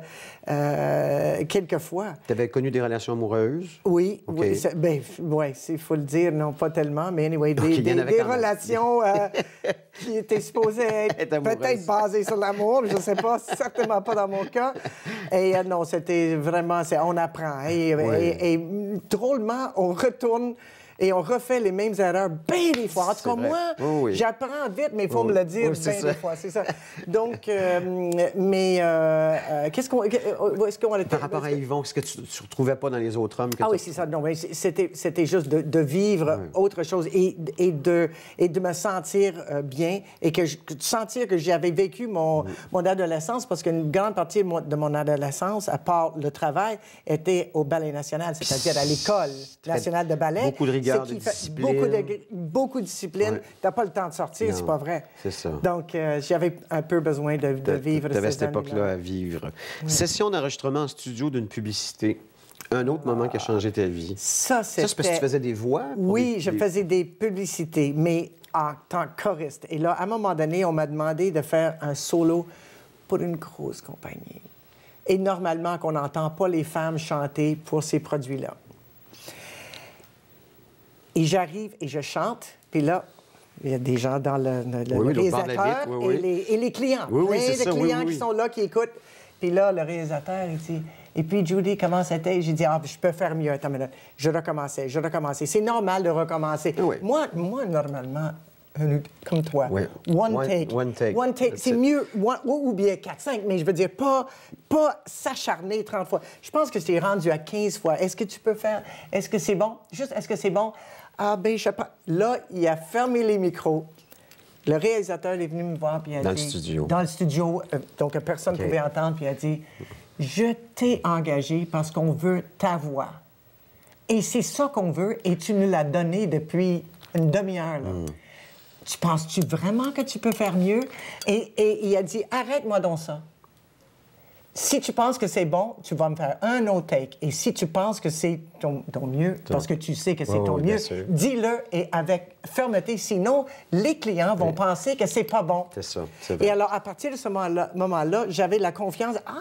euh, quelquefois. Tu avais connu des relations amoureuses? Oui, oui. ben, ouais, il faut le dire, non, pas tellement, mais anyway, des, des, relations euh, qui étaient supposées être peut-être basées sur l'amour, je ne sais pas, certainement pas dans mon cas. Et non, c'était vraiment, on apprend. et mm, drôlement, on retourne et on refait les mêmes erreurs bien des fois. En tout cas, moi, j'apprends vite, mais il faut me le dire bien des fois, c'est ça. Donc, euh, mais euh, euh, qu'est-ce qu'on... Est-ce Par rapport à Yvon, ce que tu ne retrouvais pas dans les autres hommes? ah oui, c'est ça. mais c'était juste de, vivre autre chose et, de, et de me sentir bien et que sentir que j'avais vécu mon, mon adolescence parce qu'une grande partie de mon, adolescence, à part le travail, était au Ballet national, c'est-à-dire à, l'école nationale de ballet. Beaucoup de Beaucoup de, beaucoup de discipline. Tu T'as pas le temps de sortir, c'est pas vrai. C'est ça. Donc, euh, j'avais un peu besoin de, de vivre avais cette époque-là à vivre. Session d'enregistrement en studio d'une publicité. Un autre moment qui a changé ta vie. Ça, c'est. Ça, parce que tu faisais des voix? Oui, je faisais des publicités, mais en tant que choriste. Et là, à un moment donné, on m'a demandé de faire un solo pour une grosse compagnie. Et normalement, qu'on n'entend pas les femmes chanter pour ces produits-là. Et j'arrive et je chante, puis là, il y a des gens dans le, les oui, oui, oui. Et, les, clients. Oui, les clients qui sont là, qui écoutent. Puis là, le réalisateur, il dit... Et puis, Judy, comment c'était? J'ai dit, ah, je peux faire mieux. Attends, minute. je recommençais, je recommençais. C'est normal de recommencer. Moi, moi, normalement, comme toi. One, take. One take. One take. C'est mieux, one, ou bien 4-5, mais je veux dire, pas, pas s'acharner 30 fois. Je pense que c'est rendu à 15 fois. Est-ce que tu peux faire? Est-ce que c'est bon? Juste, est-ce que c'est bon? Ah, ben, je pas. Là, il a fermé les micros. Le réalisateur est venu me voir, puis a dans dit. Dans le studio. Dans le studio. Euh, donc, personne ne pouvait entendre, puis il a dit Je t'ai engagé parce qu'on veut ta voix. Et c'est ça qu'on veut, et tu nous l'as donné depuis une demi-heure, là. Hmm. Tu penses-tu vraiment que tu peux faire mieux? Et, et il a dit Arrête-moi donc ça si tu penses que c'est bon, tu vas me faire un autre take. Et si tu penses que c'est ton, mieux, parce que tu sais que c'est ton mieux, dis-le et avec fermeté. Sinon, les clients vont penser que c'est pas bon. C'est ça. Vrai. Et alors, à partir de ce moment-là, j'avais la confiance. Ah,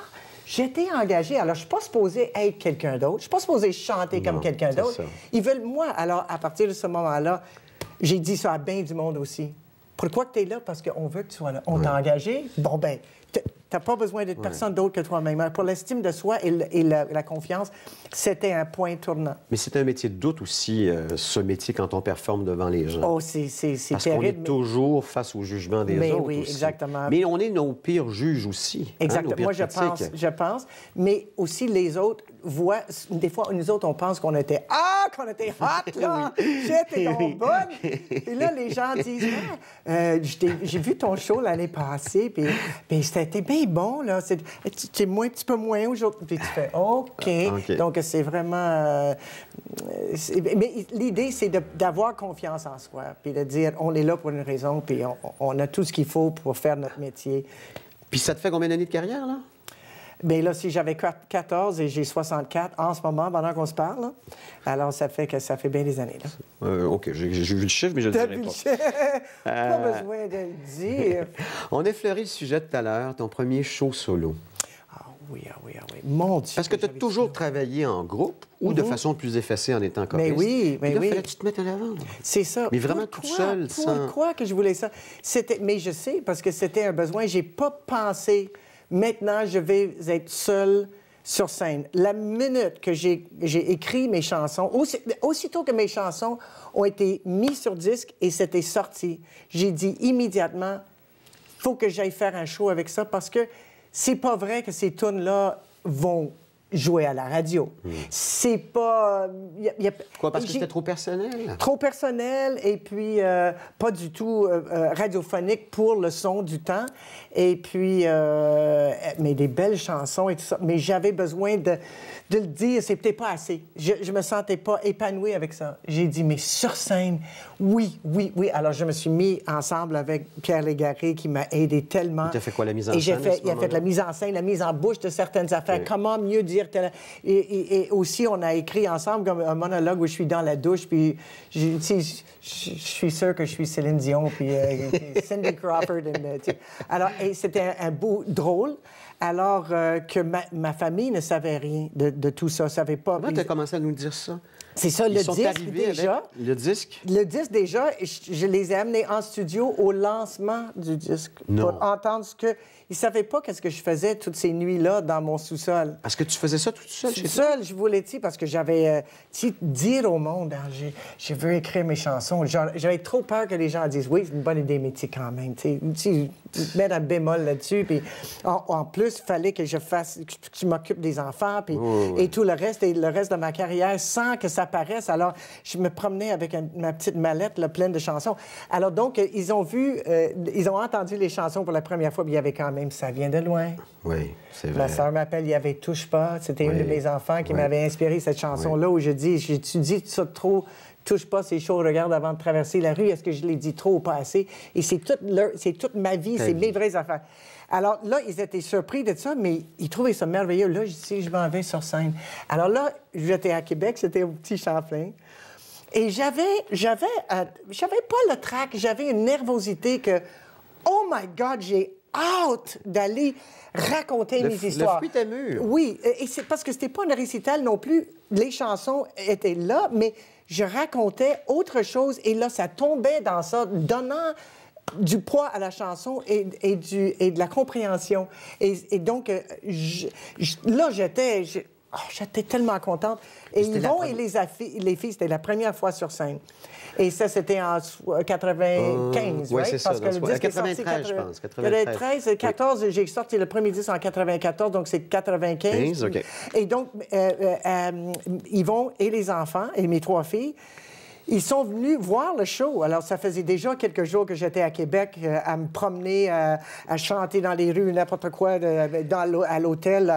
J'étais engagé. alors je suis pas supposée être quelqu'un d'autre. Je suis pas supposée chanter comme quelqu'un d'autre. Ils veulent moi. Alors, à partir de ce moment-là, j'ai dit ça à bien du monde aussi. Pourquoi tu es là? Parce qu'on veut que tu sois là. On t'a engagé. Bon, ben, pas besoin d'être personne d'autre que toi-même. Hein. Pour l'estime de soi et, la, confiance, c'était un point tournant. Mais c'est un métier de doute aussi, euh, ce métier, quand on performe devant les gens. Oh, c'est Parce qu'on est toujours face au jugement des mais oui, exactement. Mais on est nos pires juges aussi. Hein, exactement. Moi, je pense, je pense. Mais aussi, les autres voient... Des fois, nous autres, on pense qu'on était... Ah, qu'on était hot, là! J'étais oui. bonne! Et là, les gens disent... Ah, euh, j'ai vu ton show l'année passée, puis, puis c'était bien bon, là. C'est un petit peu moins aujourd'hui. tu fais ah, ah, OK. Donc, c'est vraiment. Euh, mais l'idée, c'est d'avoir confiance en soi, puis de dire on est là pour une raison, puis on, on a tout ce qu'il faut pour faire notre métier. Puis ça te fait combien d'années de carrière, là? Mais ben là, si j'avais 14 et j'ai 64 en ce moment, pendant qu'on se parle, alors ça fait que ça fait bien des années. Là. Euh, OK, j'ai vu le chiffre, mais je ne le pas. Euh. besoin de le dire. On effleurit le sujet tout à l'heure, ton premier show solo. Ah oui, ah oui, ah oui. Mon Dieu. Parce que tu as toujours travaillé en groupe ou de mhm. façon plus effacée en étant ça? Mais oui, mais là, oui. fallait que tu te mettes en avant. C'est ça. Mais vraiment tout seul, pourquoi sans... que je voulais ça? C'était... Mais je sais, parce que c'était un besoin. J'ai pas pensé Maintenant, je vais être seul sur scène. La minute que j'ai écrit mes chansons, aussitôt que mes chansons ont été mises sur disque et c'était sorti, j'ai dit immédiatement, faut que j'aille faire un show avec ça parce que c'est pas vrai que ces tunes-là vont jouer à la radio. Hmm. C'est euh, pas... Quoi, parce que c'était trop personnel? Trop personnel et puis euh, pas du tout euh, radiophonique pour le son du temps. Et puis, euh, eh, mais des belles chansons et tout ça. Mais j'avais besoin de, de, le dire, C'était pas assez. Je, je me sentais pas épanouie avec ça. J'ai dit, mais sur scène, oui, oui, oui. Alors, je me suis mis ensemble avec Pierre Légaré qui m'a aidé tellement. Tu as fait quoi, la mise en scène? Fait, il a fait la mise en scène, la mise en bouche de certaines affaires. Comment mieux dire et, aussi, on a écrit ensemble comme un monologue où je suis dans la douche, puis je, je, suis sûr que je suis Céline Dion, puis euh, Cindy Crawford. alors, c'était un bout drôle, alors euh, que ma, famille ne savait rien de, tout ça, savait pas. Comment tu as commencé à nous dire ça? C'est ça, le disque déjà. Le disque? Le disque déjà, je, les ai amenés en studio au lancement du disque pour entendre ce que ils savaient pas qu'est-ce que je faisais toutes ces nuits-là dans mon sous-sol. Parce que tu faisais ça tout seul? Seul, je voulais dire, parce que j'avais euh, dire au monde, hein, je veux écrire mes chansons. J'avais trop peur que les gens disent, oui, c'est une bonne idée, mais tu quand même, tu sais, un bémol là-dessus. Puis en, plus, il fallait que je fasse, que je m'occupe des enfants, et tout le reste, et le reste de ma carrière, sans que ça paraisse. Alors, je me promenais avec ma petite mallette là, pleine de chansons. Alors donc, ils ont vu, euh, ils ont entendu les chansons pour la première fois, puis il y avait quand même même, ça vient de loin. Oui, c'est vrai. Ma soeur m'appelle, il y avait Touche pas. C'était une de mes enfants qui m'avait inspiré cette chanson-là où je dis J'étudie ça trop, touche pas, c'est chaud, regarde avant de traverser la rue, est-ce que je l'ai dit trop ou pas assez? Et c'est toute, c'est toute ma vie, c'est mes vraies affaires. Alors là, ils étaient surpris de ça, mais ils trouvaient ça merveilleux. Là, je dis Je m'en vais sur scène. Alors là, j'étais à Québec, c'était au Petit Champlain. Et j'avais, j'avais, euh, j'avais pas le trac, j'avais une nervosité que, oh my God, j'ai hâte d'aller raconter mes histoires. Le fruit mûr. Oui, euh, et c'est parce que c'était pas un récital non plus. Les chansons étaient là, mais je racontais autre chose et là, ça tombait dans ça, donnant du poids à la chanson et, du, et de la compréhension. Et, donc, euh, là, j'étais ah, j'étais tellement contente. Et Yvon et les, les filles, c'était la première fois sur scène. Et ça, c'était en 95, euh, euh, oui? right? ça, Parce que le est sorti je pense. 93, 14, j'ai sorti le premier 10 en 94, donc c'est 95. 15, Et donc, euh, euh, Yvon et les enfants, et mes trois filles, ils sont venus voir le show. Alors, ça faisait déjà quelques jours que j'étais à Québec euh, à me promener, euh, à chanter dans les rues, n'importe quoi, à l'hôtel.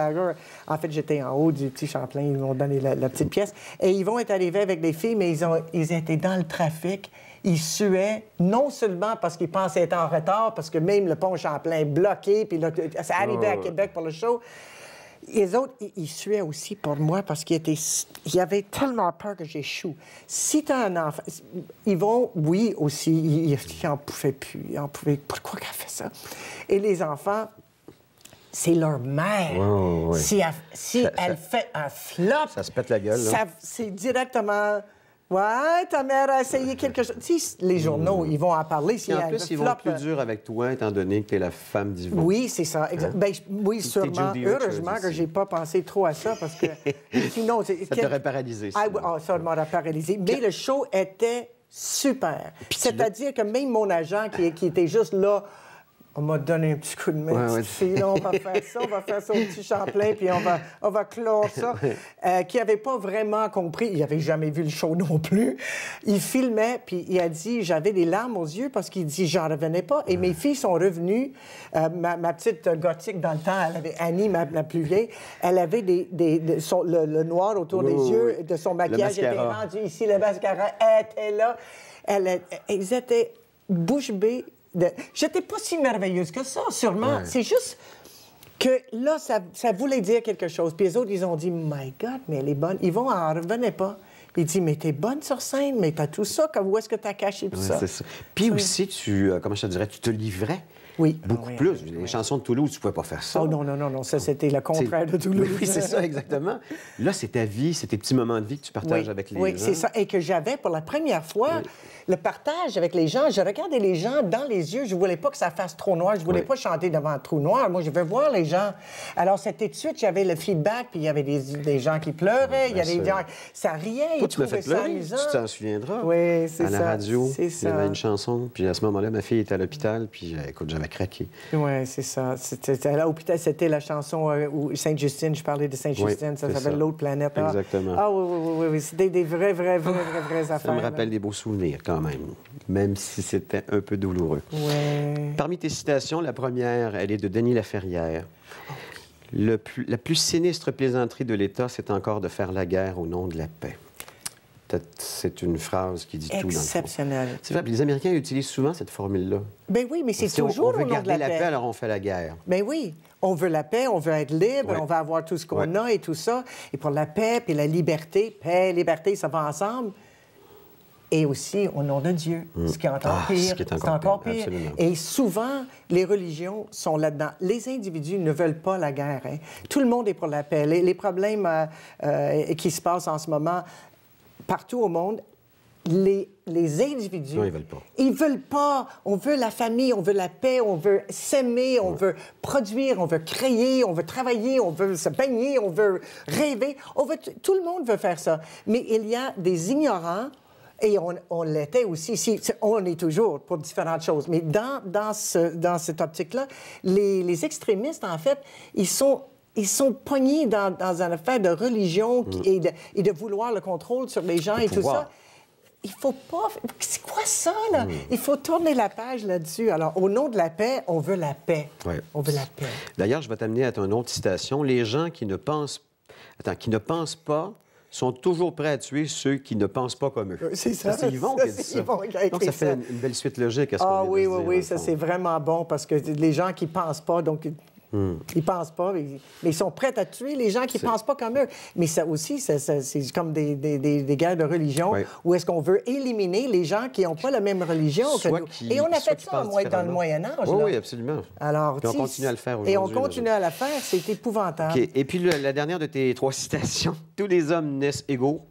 En fait, j'étais en haut du petit Champlain. Ils m'ont donné la, petite pièce. Et ils vont être arrivés avec des filles, mais ils, ont, ils étaient dans le trafic. Ils suaient, non seulement parce qu'ils pensaient être en retard, parce que même le pont Champlain bloqué, puis là, ça arrivait à Québec pour le show, les autres, ils suaient aussi pour moi parce qu'ils étaient, ils avaient tellement peur que j'échoue. Si tu as un enfant, ils vont, oui, aussi, ils, n'en pouvaient plus, ils en pourquoi qu'elle fait ça? Et les enfants, c'est leur mère. Si elle, fait un flop... Ça se pète la gueule, C'est directement... Ouais, ta mère a essayé euh, quelque chose. Tu sais, les hmm. journaux, ils vont en parler. Si en plus, ils vont plus euh. dur avec toi, étant donné que tu es la femme d'Yvon. Oui, c'est ça. Hein? Ben, oui, sûrement. Heureusement que j'ai pas pensé trop à ça, parce que sinon... ça t'aurait paralysé. Ah, oui, ah, ça m'aurait paralysé. Mais le show était super. C'est-à-dire que même mon agent, qui était juste là on m'a donné un petit coup de main. on va faire ça, on va faire ça au petit Champlain, puis on va, clore ça. Euh, qui n'avait pas vraiment compris, il n'avait jamais vu le show non plus. Il filmait, puis il a dit, j'avais des larmes aux yeux parce qu'il dit, j'en revenais pas. Et mes filles sont revenues. Euh, ma, petite gothique dans le temps, elle avait, Annie, ma, la plus vieille, elle avait des, le, noir autour des yeux, de son maquillage était rendu ici, le mascara était là. Elle, elles étaient bouche bée je J'étais pas si merveilleuse que ça, sûrement. C'est juste que là, ça, voulait dire quelque chose. Puis les autres, ils ont dit, My God, mais elle est bonne. Ils vont en revenaient pas. Ils dit, mais tu es bonne sur scène, mais t'as tout ça, où est-ce que tu as caché tout ça? Puis aussi, tu, euh, comment je te dirais, tu te livrais. Beaucoup ah plus. une les chansons de Toulouse, tu pouvais pas faire ça. Oh non, non, non, non. Ça, c'était le contraire de Toulouse. Oui, c'est ça, exactement. Là, c'est ta vie, c'est tes petits moments de vie que tu partages avec les gens. Oui, c'est ça. Et que j'avais pour la première fois le partage avec les gens, je regardais les gens dans les yeux. Je voulais pas que ça fasse trop noir. Je voulais pas chanter devant un trou noir. Moi, je veux voir les gens. Alors, c'était de suite, j'avais le feedback, puis il y avait des, gens qui pleuraient, il y ben, avait des gens... Ça riait, tu ça Tu t'en souviendras? Oui, c'est ça. À la radio, il y avait une chanson, puis à ce moment-là, ma fille était à l'hôpital, puis euh, écoute, j'avais craqué. Oui, c'est ça. à l'hôpital, c'était la chanson euh, où Sainte-Justine, je parlais de Sainte-Justine, ça s'appelle L'autre planète. Ah. Exactement. Ah oui, oui, oui, oui. C'était des vraies, vraies, vraies, vraies, affaires. Ça me rappelle des beaux souvenirs, même, si c'était un peu douloureux. Parmi tes citations, la première, elle est de Denis Laferrière. la plus sinistre plaisanterie de l'État, c'est encore de faire la guerre au nom de la paix. C'est une phrase qui dit tout. Exceptionnel. C'est vrai, les Américains utilisent souvent cette formule-là. Ben oui, mais c'est toujours on, veut au nom de la, paix. Alors on fait la guerre. mais ben oui, on veut la paix, on veut être libre, on veut avoir tout ce qu'on a et tout ça. Et pour la paix, puis la liberté, paix, liberté, ça va ensemble et aussi au nom de Dieu, mm. ce qui est encore ah, pire. C'est encore pire. Et souvent, les religions sont là-dedans. Les individus ne veulent pas la guerre. Hein. Tout le monde est pour la paix. Les, les problèmes euh, euh, qui se passent en ce moment partout au monde, les, les, individus. ils veulent pas. Ils veulent pas. On veut la famille, on veut la paix, on veut s'aimer, on mm. veut produire, on veut créer, on veut travailler, on veut se baigner, on veut rêver. tout le monde veut faire ça. Mais il y a des ignorants et on, l'était aussi. Si, on est toujours pour différentes choses. Mais dans, dans, ce, dans cette optique-là, les, extrémistes, en fait, ils sont ils sont pognés dans, dans une affaire de religion mm. et, de, et, de, vouloir le contrôle sur les gens et tout ça. Il faut pas. C'est quoi ça, là? Mm. Il faut tourner la page là-dessus. Alors, au nom de la paix, on veut la paix. On veut la paix. D'ailleurs, je vais t'amener à ton autre citation. Les gens qui ne pensent, Attends, qui ne pensent pas sont toujours prêts à tuer ceux qui ne pensent pas comme eux. C'est ça. C'est Yvon qui a ça. donc, ça fait Une, belle suite logique à ce Ah oui, oui, oui, ça, c'est vraiment bon parce que les gens qui pensent pas, donc ils hmm. Ils pensent pas, mais, ils sont prêts à tuer les gens qui pensent pas comme eux. Mais ça aussi, c'est comme des, guerres de religion où est-ce qu'on veut éliminer les gens qui n'ont pas la même religion que nous. Et on a fait ça dans le Moyen Âge. Oui, oui absolument. Alors, on continue à le faire aujourd'hui. Et on continue à le faire, c'est épouvantable. Et puis la dernière de tes trois citations, tous les hommes naissent égaux.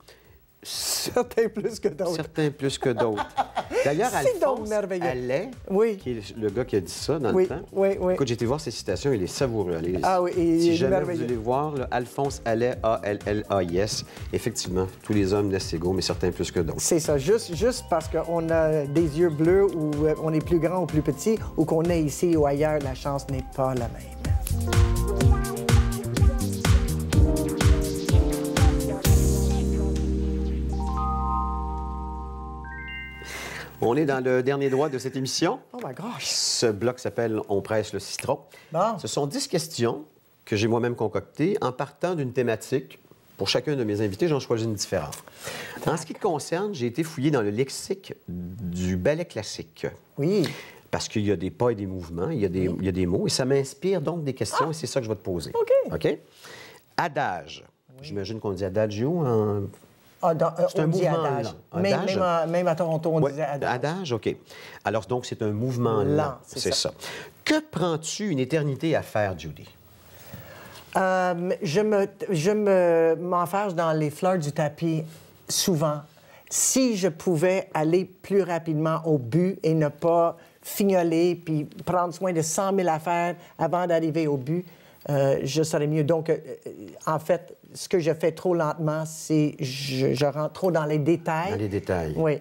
Certains plus que d'autres. Certains plus que d'autres. D'ailleurs, Alphonse Allais, oui. qui est le gars qui a dit ça dans le temps. Écoute, j'ai été voir ses citations, il est savoureux. ah oui, il si jamais vous allez voir, Alphonse Allais, A-L-L-A-I-S. Effectivement, tous les hommes naissent égaux, mais certains plus que d'autres. C'est ça, juste, juste parce qu'on a des yeux bleus ou euh, on est plus grand ou plus petit ou qu'on est ici ou ailleurs, la chance n'est pas la même. On est dans le dernier droit de cette émission. Oh my gosh! Ce bloc s'appelle On presse le citron. Ce sont dix questions que j'ai moi-même concoctées en partant d'une thématique. Pour chacun de mes invités, j'en choisis une différente. En ce qui te concerne, j'ai été fouillé dans le lexique du ballet classique. Oui. Parce qu'il y a des pas et des mouvements, il y a des, des mots, et ça m'inspire donc des questions, ah. et c'est ça que je vais te poser. OK. Adage. J'imagine qu'on dit adagio en ah, euh, c'est un mouvement adage. Même, à, Toronto, on disait adage. Adage, OK. Alors, donc, c'est un mouvement lent, c'est ça. Que prends-tu une éternité à faire, Judy? Euh, je me, je me, dans les fleurs du tapis souvent. Si je pouvais aller plus rapidement au but et ne pas fignoler puis prendre soin de 100 000 affaires avant d'arriver au but, euh, je serais mieux. Donc, euh, euh, en fait, ce que je fais trop lentement, c'est je, je rentre trop dans les détails. Dans les détails. Oui.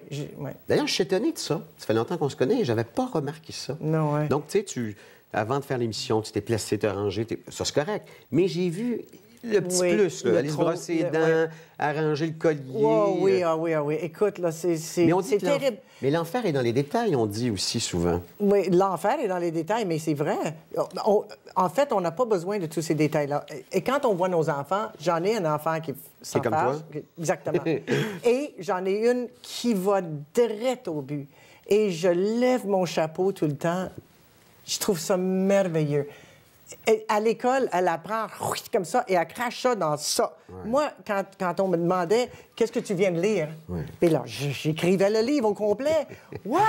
D'ailleurs, je suis étonné de ça. Ça fait longtemps qu'on se connaît et j'avais pas remarqué ça. Non, Donc, tu sais, avant de faire l'émission, tu t'es placé, tu t'es rangé, ça c'est correct. Mais j'ai vu, le petit plus, là, aller se brosser les dents, arranger le collier. Oh, oui, ah oui, ah oui. Écoute, là, c'est terrible. Mais l'enfer est dans les détails, on dit aussi souvent. Oui, l'enfer est dans les détails, mais c'est vrai. en fait, on n'a pas besoin de tous ces détails-là. Et quand on voit nos enfants, j'en ai un enfant qui s'en comme toi? Exactement. Et j'en ai une qui va direct au but. Et je lève mon chapeau tout le temps. Je trouve ça merveilleux à l'école, elle apprend comme ça et elle crache ça dans ça. Moi, quand, on me demandait qu'est-ce que tu viens de lire, là, j'écrivais le livre au complet. What?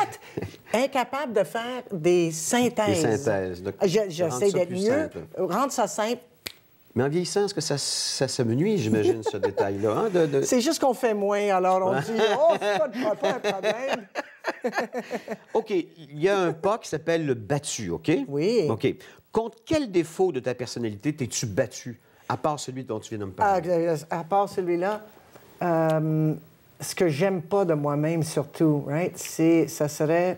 Incapable de faire des synthèses. Des synthèses. je, j'essaie d'être mieux, rendre ça simple. Mais en vieillissant, est-ce que ça, ça nuit? j'imagine, ce détail-là? Hein, c'est juste qu'on fait moins, alors on dit, oh, pas de pas un problème. OK, il y a un pas qui s'appelle le battu, OK? Oui. OK. Contre quel défaut de ta personnalité t'es-tu battu, à part celui dont tu viens de me parler? Ah, à, part celui-là, euh, ce que j'aime pas de moi-même surtout, c'est ça serait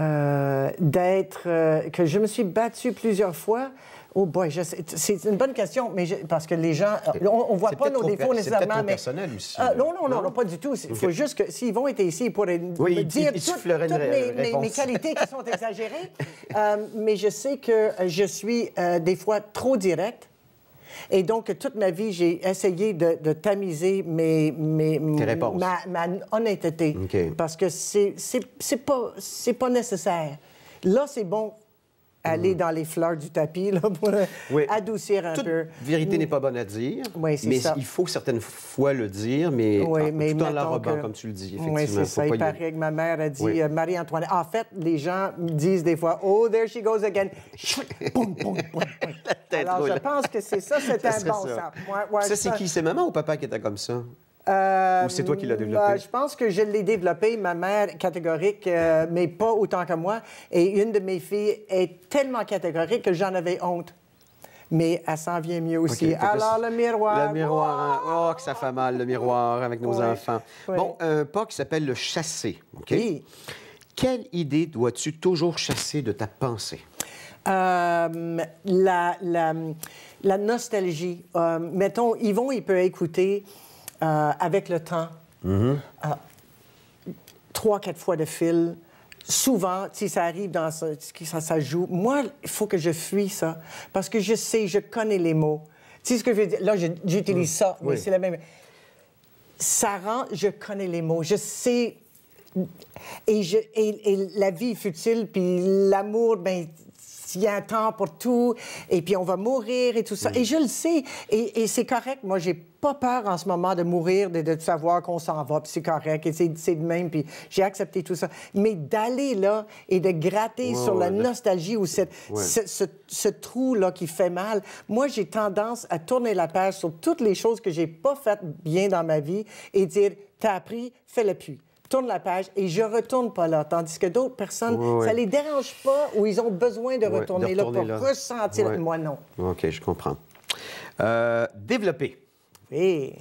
euh, d'être euh, que je me suis battu plusieurs fois Oh boy, c'est une bonne question, mais parce que les gens, euh, on, ne voit pas nos défauts nécessairement, trop mais personnel aussi. Ah, non, non, non, pas du tout. Il faut juste que s'ils vont être ici, ils pourraient me dire toutes, toutes mes, mes, mes, qualités qui sont exagérées. Euh, mais je sais que euh, je suis des fois trop directe. Et donc, toute ma vie, j'ai essayé de, de, tamiser mes, mes ma, ma, honnêteté. Parce que c'est pas, pas nécessaire. Là, c'est bon aller mm. dans les fleurs du tapis là, pour euh, adoucir un Toute peu. Vérité mm. n'est pas bonne à dire, mais il faut certaines fois le dire, mais, mais tout en comme tu le dis, effectivement. c'est ça. Il que ma mère a dit euh, Marie-Antoinette. En fait, les gens disent des fois Oh, there she goes again. Alors, je pense que c'est ça, c'est un bon ça. ça, c'est qui C'est maman ou papa qui était comme ça euh, c'est toi qui l'as développé? je pense que je l'ai développé, ma mère catégorique, euh, mais pas autant que moi. Et une de mes filles est tellement catégorique que j'en avais honte. Mais elle s'en vient mieux aussi. Alors, le miroir. Le miroir, hein. oh, que ça fait mal, le miroir avec nos enfants. Bon, un pas qui s'appelle le chasser, OK? Quelle idée dois-tu toujours chasser de ta pensée? Euh, la, la, nostalgie. mettons, Yvon, il peut écouter euh, avec le temps, mm-hmm. euh, trois, quatre fois de fil. Souvent, si ça arrive dans ce, ça, ça joue, moi, il faut que je fuis ça parce que je sais, je connais les mots. Tu sais ce que je veux dire? Là, j'utilise mm. ça, mais c'est la même. Ça rend, je connais les mots, je sais. Et, je, et, la vie futile, puis l'amour, ben, il y a un temps pour tout, et puis on va mourir et tout ça. Et mm. je le sais, et, c'est correct. Moi, j'ai pas peur en ce moment de mourir, de, de savoir qu'on s'en va, puis c'est correct, et c'est de même, puis j'ai accepté tout ça. Mais d'aller là et de gratter sur la nostalgie ou cette, ce, ce, trou-là qui fait mal, moi, j'ai tendance à tourner la page sur toutes les choses que j'ai pas faites bien dans ma vie et dire, t'as appris, fais-le puits tourne la page et je retourne pas là. Tandis que d'autres personnes, ça ne ça les dérange pas ou ils ont besoin de retourner, là pour là. ressentir. Moi, non. OK, je comprends. Euh, développer. Oui.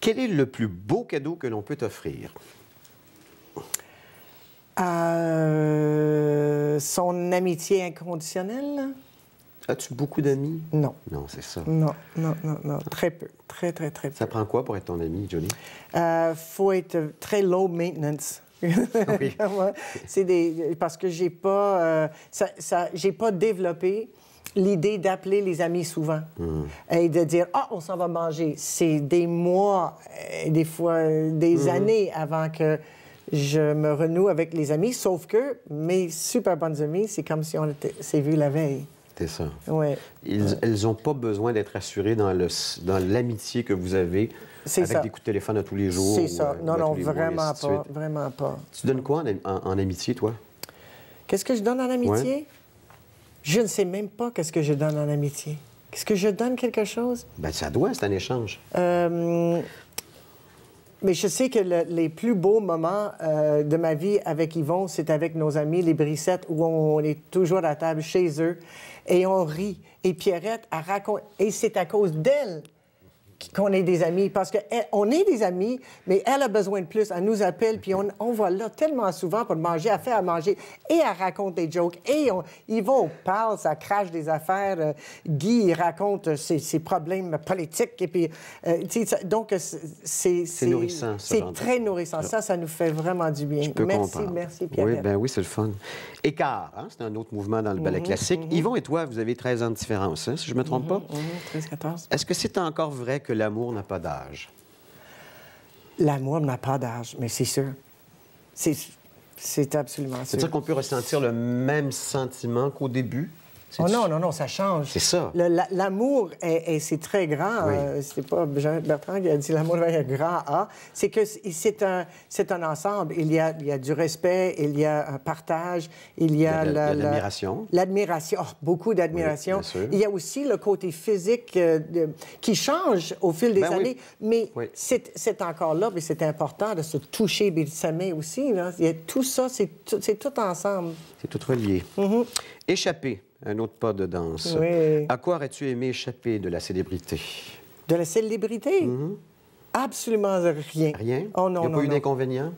Quel est le plus beau cadeau que l'on peut offrir? Euh, son amitié inconditionnelle. As-tu beaucoup d'amis? Non. Non, c'est ça. Non, non, non, non. Très peu. Très, très, très peu. Ça prend quoi pour être ton ami, Johnny? Euh, faut être très low maintenance. Ah oui. c'est des... Parce que j'ai pas... Euh, ça, j'ai pas développé l'idée d'appeler les amis souvent hmm. et de dire ah on s'en va manger c'est des mois euh, des fois euh, des hmm. années avant que je me renoue avec les amis sauf que mes super bonnes amies c'est comme si on s'est vu la veille c'est ça. Ils, Elles n'ont pas besoin d'être assurées dans, l'amitié que vous avez avec des coups de téléphone à tous les jours. C'est ça. Euh, non, non, vraiment pas. Vraiment pas. Tu donnes quoi en, amitié, toi? Qu'est-ce que je donne en amitié? Je ne sais même pas qu'est-ce que je donne en amitié. Qu'est-ce que je donne quelque chose? Ben, ça doit, c'est un échange. Euh, mais je sais que les plus beaux moments euh, de ma vie avec Yvon, c'est avec nos amis, les Brissettes, où on, est toujours à la table chez eux et on rit. Et Pierrette, a raconté, et c'est à cause d'elle qu'on ait des amis. Parce qu'on est des amis, mais elle a besoin de plus. Elle nous appelle, puis on, on va là tellement souvent pour manger, à faire à manger, et elle raconte des jokes. Et on, ils vont, parle, ça crache des affaires. Euh, Guy, raconte euh, ses, ses, problèmes politiques. Et puis, euh, donc, c'est... C'est nourrissant. C'est très nourrissant. ça, ça nous fait vraiment du bien. merci, merci, Pierre. Oui, ben oui, c'est le fun. Écart, hein, c'est un autre mouvement dans le ballet mhm, classique. Mhm. Yvon et toi, vous avez 13 ans de différence, hein, si je ne me trompe mhm, pas. Oui, pas. 13-14. Est-ce que c'est encore vrai que l'amour n'a pas d'âge? L'amour n'a pas d'âge, mais c'est sûr. C'est absolument sûr. C'est-à-dire qu'on peut ressentir le même sentiment qu'au début? Oh non, non, non, ça change. C'est ça. L'amour, c'est très grand. Euh, c'est pas Jean Bertrand qui a dit l'amour être grand A. C'est que c'est un, un ensemble. Il y, a, il y a du respect, il y a un partage, il y a... L'admiration. L'admiration. Oh, beaucoup d'admiration. il y a aussi le côté physique euh, qui change au fil des ben années. Mais c'est encore là, mais c'est important de se toucher s'aimer aussi. Là. Il y a tout ça, c'est tout, tout ensemble. C'est tout relié. Mm-hmm. Échapper un autre pas de danse. À quoi aurais-tu aimé échapper de la célébrité? De la célébrité? Mm-hmm. Absolument rien. Rien? Oh, non, Il n'y a pas eu d'inconvénient?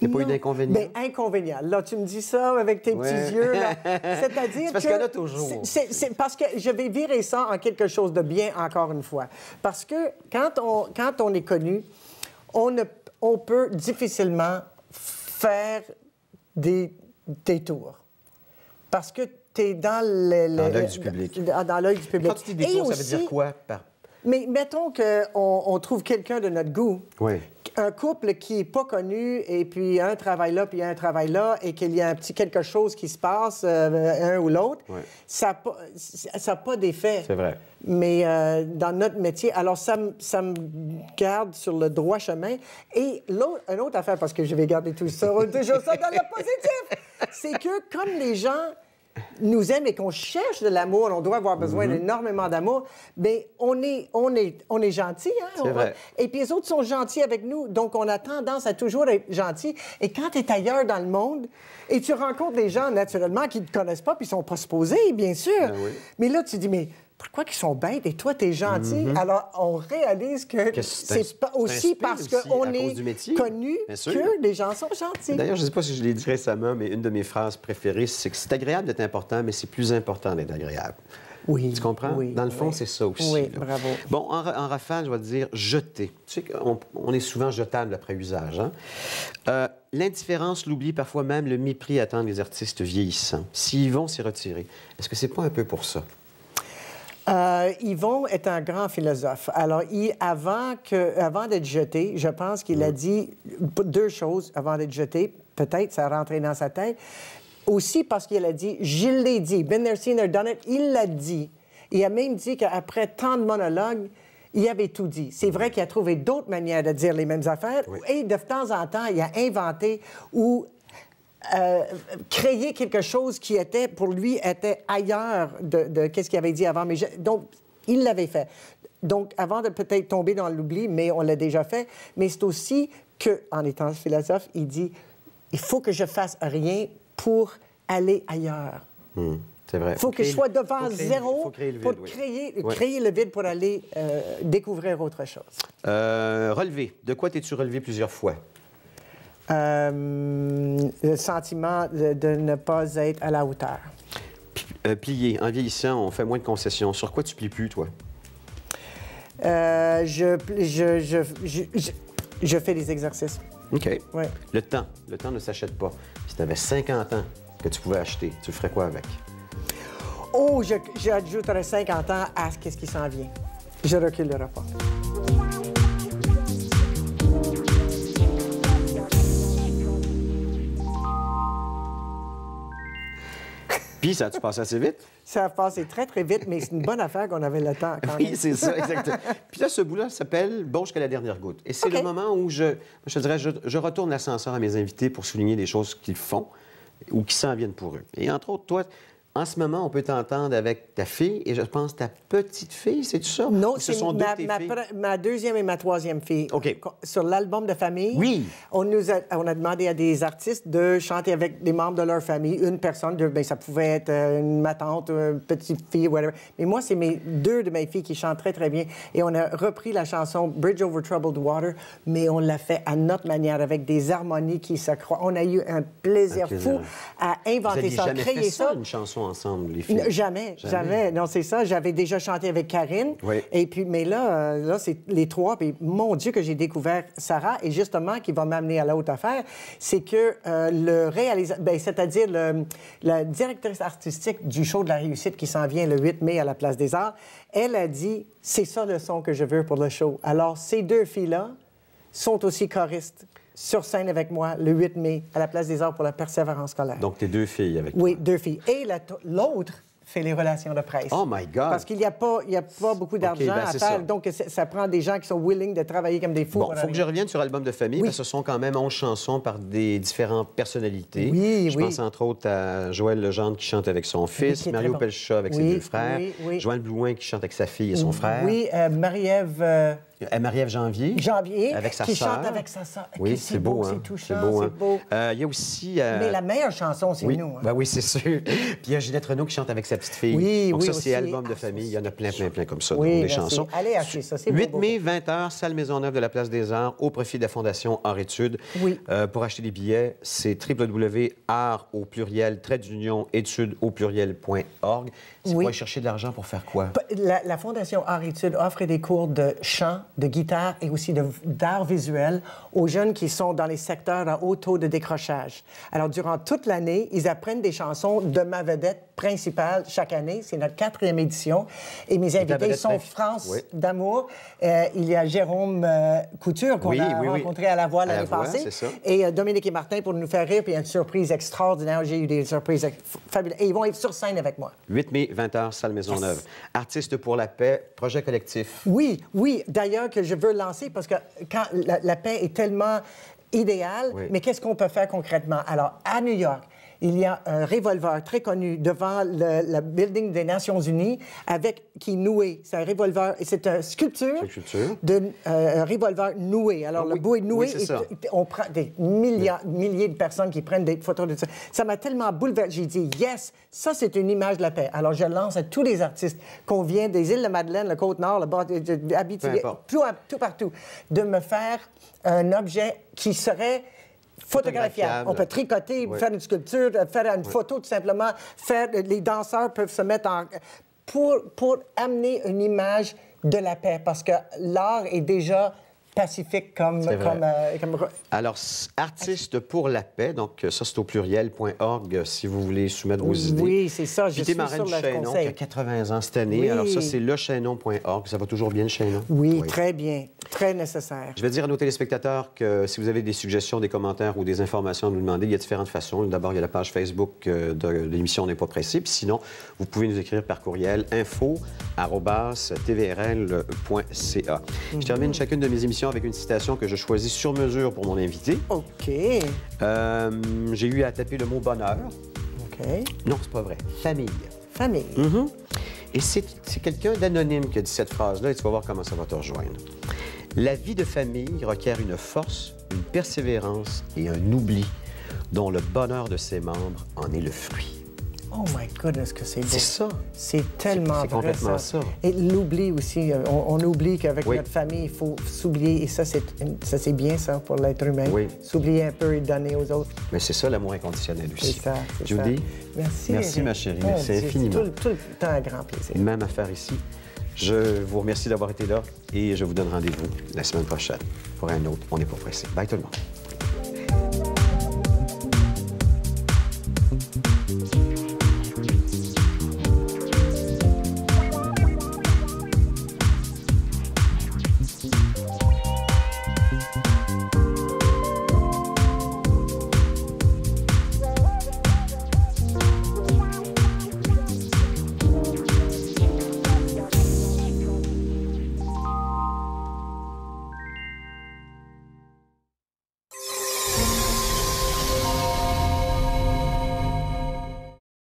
Il n'y a pas eu d'inconvénient? Mais inconvénient. Là, tu me dis ça avec tes petits yeux. C'est-à-dire parce que... en a toujours. C'est parce que je vais virer ça en quelque chose de bien, encore une fois. Parce que quand on, est connu, on, peut difficilement faire des, détours. Parce que dans l'œil du public. Dans, l'œil du public. Quand tu dis ça veut dire quoi Mais mettons qu'on on trouve quelqu'un de notre goût. Oui un couple qui n'est pas connu et puis un travail là, puis un travail là, et qu'il y a un petit quelque chose qui se passe, euh, un ou l'autre, oui. ça n'a pas d'effet. C'est vrai. Mais euh, dans notre métier, alors ça, ça me garde sur le droit chemin. Et l'autre, une autre affaire, parce que je vais garder tout ça, toujours ça dans le positif, c'est que comme les gens nous aime et qu'on cherche de l'amour, on doit avoir besoin mhm. d'énormément d'amour, mais on est, on est, on est gentil. Hein? Et puis les autres sont gentils avec nous, donc on a tendance à toujours être gentil. Et quand tu es ailleurs dans le monde et tu rencontres des gens naturellement qui ne te connaissent pas, puis ils sont pas supposés, bien sûr, ben mais là tu dis, mais pourquoi qu'ils sont bêtes et toi, t'es gentil. Mm-hmm. Alors, on réalise que, c'est pas aussi parce qu'on est connu que les gens sont gentils. D'ailleurs, je sais pas si je l'ai dit récemment, mais une de mes phrases préférées, c'est que c'est agréable d'être important, mais c'est plus important d'être agréable. Oui. Tu comprends? Dans le fond, c'est ça aussi. Oui, bravo. Bon, en, en, rafale, je vais te dire jeter. Tu sais, qu'on est souvent jetable après usage. Hein. Euh, l'indifférence, l'oubli, parfois même le mépris attendre les artistes vieillissants. S'ils vont, s'y retirer Est-ce que c'est pas un peu pour ça? Euh, Yvon est un grand philosophe. Alors, avant, que, avant d'être jeté, je pense qu'il a dit deux choses avant d'être jeté. Peut-être, ça a rentré dans sa tête. Aussi parce qu'il a dit, je l'ai dit. Ben there, seen done it. Il l'a dit. Il a même dit qu'après tant de monologues, il avait tout dit. C'est vrai qu'il a trouvé d'autres manières de dire les mêmes affaires. Et de temps en temps, il a inventé ou euh, créer quelque chose qui était, pour lui, était ailleurs de, qu'est-ce qu'il avait dit avant. Mais donc, il l'avait fait. Donc, avant de peut-être tomber dans l'oubli, mais on l'a déjà fait, mais c'est aussi que, en étant philosophe, il dit il faut que je fasse rien pour aller ailleurs. Hmm, c'est vrai. Faut, faut que je sois devant zéro créer pour créer, créer, le vide pour aller euh, découvrir autre chose. Euh, relevé. De quoi t'es-tu relevé plusieurs fois? Euh, le sentiment de, ne pas être à la hauteur. Euh, plier. En vieillissant, on fait moins de concessions. Sur quoi tu plies plus, toi? Euh, je, je, fais des exercices. OK. Le temps. Le temps ne s'achète pas. Si tu avais 50 ans que tu pouvais acheter, tu ferais quoi avec? Oh, j'ajouterais 50 ans à ce qui s'en vient. Je recule le pas. Puis, ça a-tu passé assez vite? Ça a passé très, très vite, mais c'est une bonne affaire qu'on avait le temps. c'est ça, exactement. Puis là, ce bout-là s'appelle Bon jusqu'à la dernière goutte. Et c'est le moment où je, dirais, je, je retourne l'ascenseur à mes invités pour souligner les choses qu'ils font ou qui s'en viennent pour eux. Et entre autres, toi, en ce moment, on peut t'entendre avec ta fille et je pense ta petite fille, c'est ça? Non, ce sont ma, ma, deuxième et ma troisième fille. OK. Sur l'album de famille, oui. on, nous a, on a demandé à des artistes de chanter avec des membres de leur famille, une personne, ben, ça pouvait être euh, ma tante, une euh, petite fille, whatever. Mais moi, c'est mes deux de mes filles qui chantent très, très bien. Et on a repris la chanson Bridge Over Troubled Water, mais on l'a fait à notre manière, avec des harmonies qui s'accroissent. On a eu un plaisir, fou à inventer Vous ça, créer ça. Une chanson ensemble, les filles? Jamais, jamais. Non, c'est ça. J'avais déjà chanté avec Karine. Et puis, mais là, euh, là c'est les trois. Puis, mon Dieu, que j'ai découvert Sarah. Et justement, qui va m'amener à la haute affaire, c'est que euh, le réalisateur, ben, c'est-à-dire la directrice artistique du show de la réussite qui s'en vient le 8 mai à la Place des Arts, elle a dit c'est ça le son que je veux pour le show. Alors, ces deux filles-là sont aussi choristes sur scène avec moi le 8 mai à la Place des Arts pour la persévérance scolaire. Donc, tes deux filles avec Oui, deux filles. Et l'autre fait les relations de presse. Oh my God! Parce qu'il n'y a, pas, a pas beaucoup d'argent ben, à faire, donc ça prend des gens qui sont willing de travailler comme des fous. Bon, il faut que je revienne sur l'album de famille, parce que ce sont quand même 11 chansons par des différentes personnalités. Oui, je pense entre autres à Joël Legendre qui chante avec son fils, Mario bon. avec ses deux frères, Joël Blouin qui chante avec sa fille et son frère. Oui, euh, Marie-Ève... Euh, marie Janvier. Janvier. Avec sa qui chante avec sa soeur. Oui, hein, c'est beau, c'est touchant, hein. beau. Euh, il y a aussi. Euh, Mais la meilleure chanson, c'est nous. Hein. Bah oui, c'est sûr. Puis il y a Ginette Renault qui chante avec sa petite fille. Oui, Donc, Ça, c'est album de ah, famille. Il y en a plein, plein, plein comme ça, des chansons. Allez acheter ça, c'est 8 mai, 20h, salle Maisonneuve de la Place des Arts, au profit de la Fondation Art Études. Euh, pour acheter des billets, c'est www.art au pluriel, trait d'union, études au pluriel.org. C'est pour chercher de l'argent pour faire quoi? La, la Fondation Art Études offre des cours de chant de guitare et aussi d'art visuel aux jeunes qui sont dans les secteurs à haut taux de décrochage. Alors, durant toute l'année, ils apprennent des chansons de ma vedette principale chaque année. C'est notre quatrième édition. Et mes invités sont France d'amour. Euh, il y a Jérôme euh, Couture qu'on a rencontré à la voix l'année passée. Et euh, Dominique et Martin pour nous faire rire. Puis il y a une surprise extraordinaire. J'ai eu des surprises fabuleuses. Et ils vont être sur scène avec moi. 8 mai, 20h, salle Maisonneuve. neuve artiste pour la paix, projet collectif. Oui, oui. D'ailleurs, que je veux lancer parce que quand la paix est tellement idéale, mais qu'est-ce qu'on peut faire concrètement? Alors, à New York, il y a un revolver très connu devant le, building des Nations Unies avec qui est noué. C'est un revolver, c'est une sculpture, de euh, revolver noué. Alors, le bout est noué et, on prend des milliers de personnes qui prennent des photos de ça. Ça m'a tellement bouleversé. J'ai dit, yes, ça, c'est une image de la paix. Alors, je lance à tous les artistes qu'on vient des îles de Madeleine, le Côte-Nord, le bord euh, de tout partout, de me faire un objet qui serait photographiable. On peut tricoter, faire une sculpture, euh, faire une photo tout simplement. Faire, euh, les danseurs peuvent se mettre en... Pour, pour amener une image de la paix, parce que l'art est déjà pacifique comme... comme, euh, Alors, artiste pour la paix, donc euh, ça, c'est au pluriel.org euh, si vous voulez soumettre vos idées. Oui, c'est ça, je Puis suis sur le Chaînon, conseil. qui a 80 ans cette année. Alors ça, c'est lechaînon.org. Ça va toujours bien, le Chaînon? Hein? Oui, très bien. Très nécessaire. Je vais dire à nos téléspectateurs que si vous avez des suggestions, des commentaires ou des informations à nous demander, il y a différentes façons. D'abord, il y a la page Facebook de, l'émission N'est pas pressé. Puis sinon, vous pouvez nous écrire par courriel info tvrl.ca. Je termine chacune de mes émissions avec une citation que je choisis sur mesure pour mon invité. OK. Euh, j'ai eu à taper le mot bonheur. OK. Non, c'est pas vrai. Famille. Famille. Mm-hmm. Et c'est quelqu'un d'anonyme qui a dit cette phrase-là, et tu vas voir comment ça va te rejoindre. La vie de famille requiert une force, une persévérance et un oubli dont le bonheur de ses membres en est le fruit. Oh my goodness, que c'est beau. C'est ça. C'est tellement C'est complètement ça. Et l'oubli aussi. Euh, on, oublie qu'avec notre famille, il faut s'oublier. Et ça, c'est, ça, c'est bien, ça, pour l'être humain. Oui. S'oublier un peu et donner aux autres. Mais c'est ça, l'amour inconditionnel aussi. C'est ça, Judy, merci. Merci, ma chérie. Merci infiniment. Tout, tout, le temps un grand plaisir. Même affaire ici. Je vous remercie d'avoir été là et je vous donne rendez-vous la semaine prochaine pour un autre On n'est pas pressé. Bye tout le monde.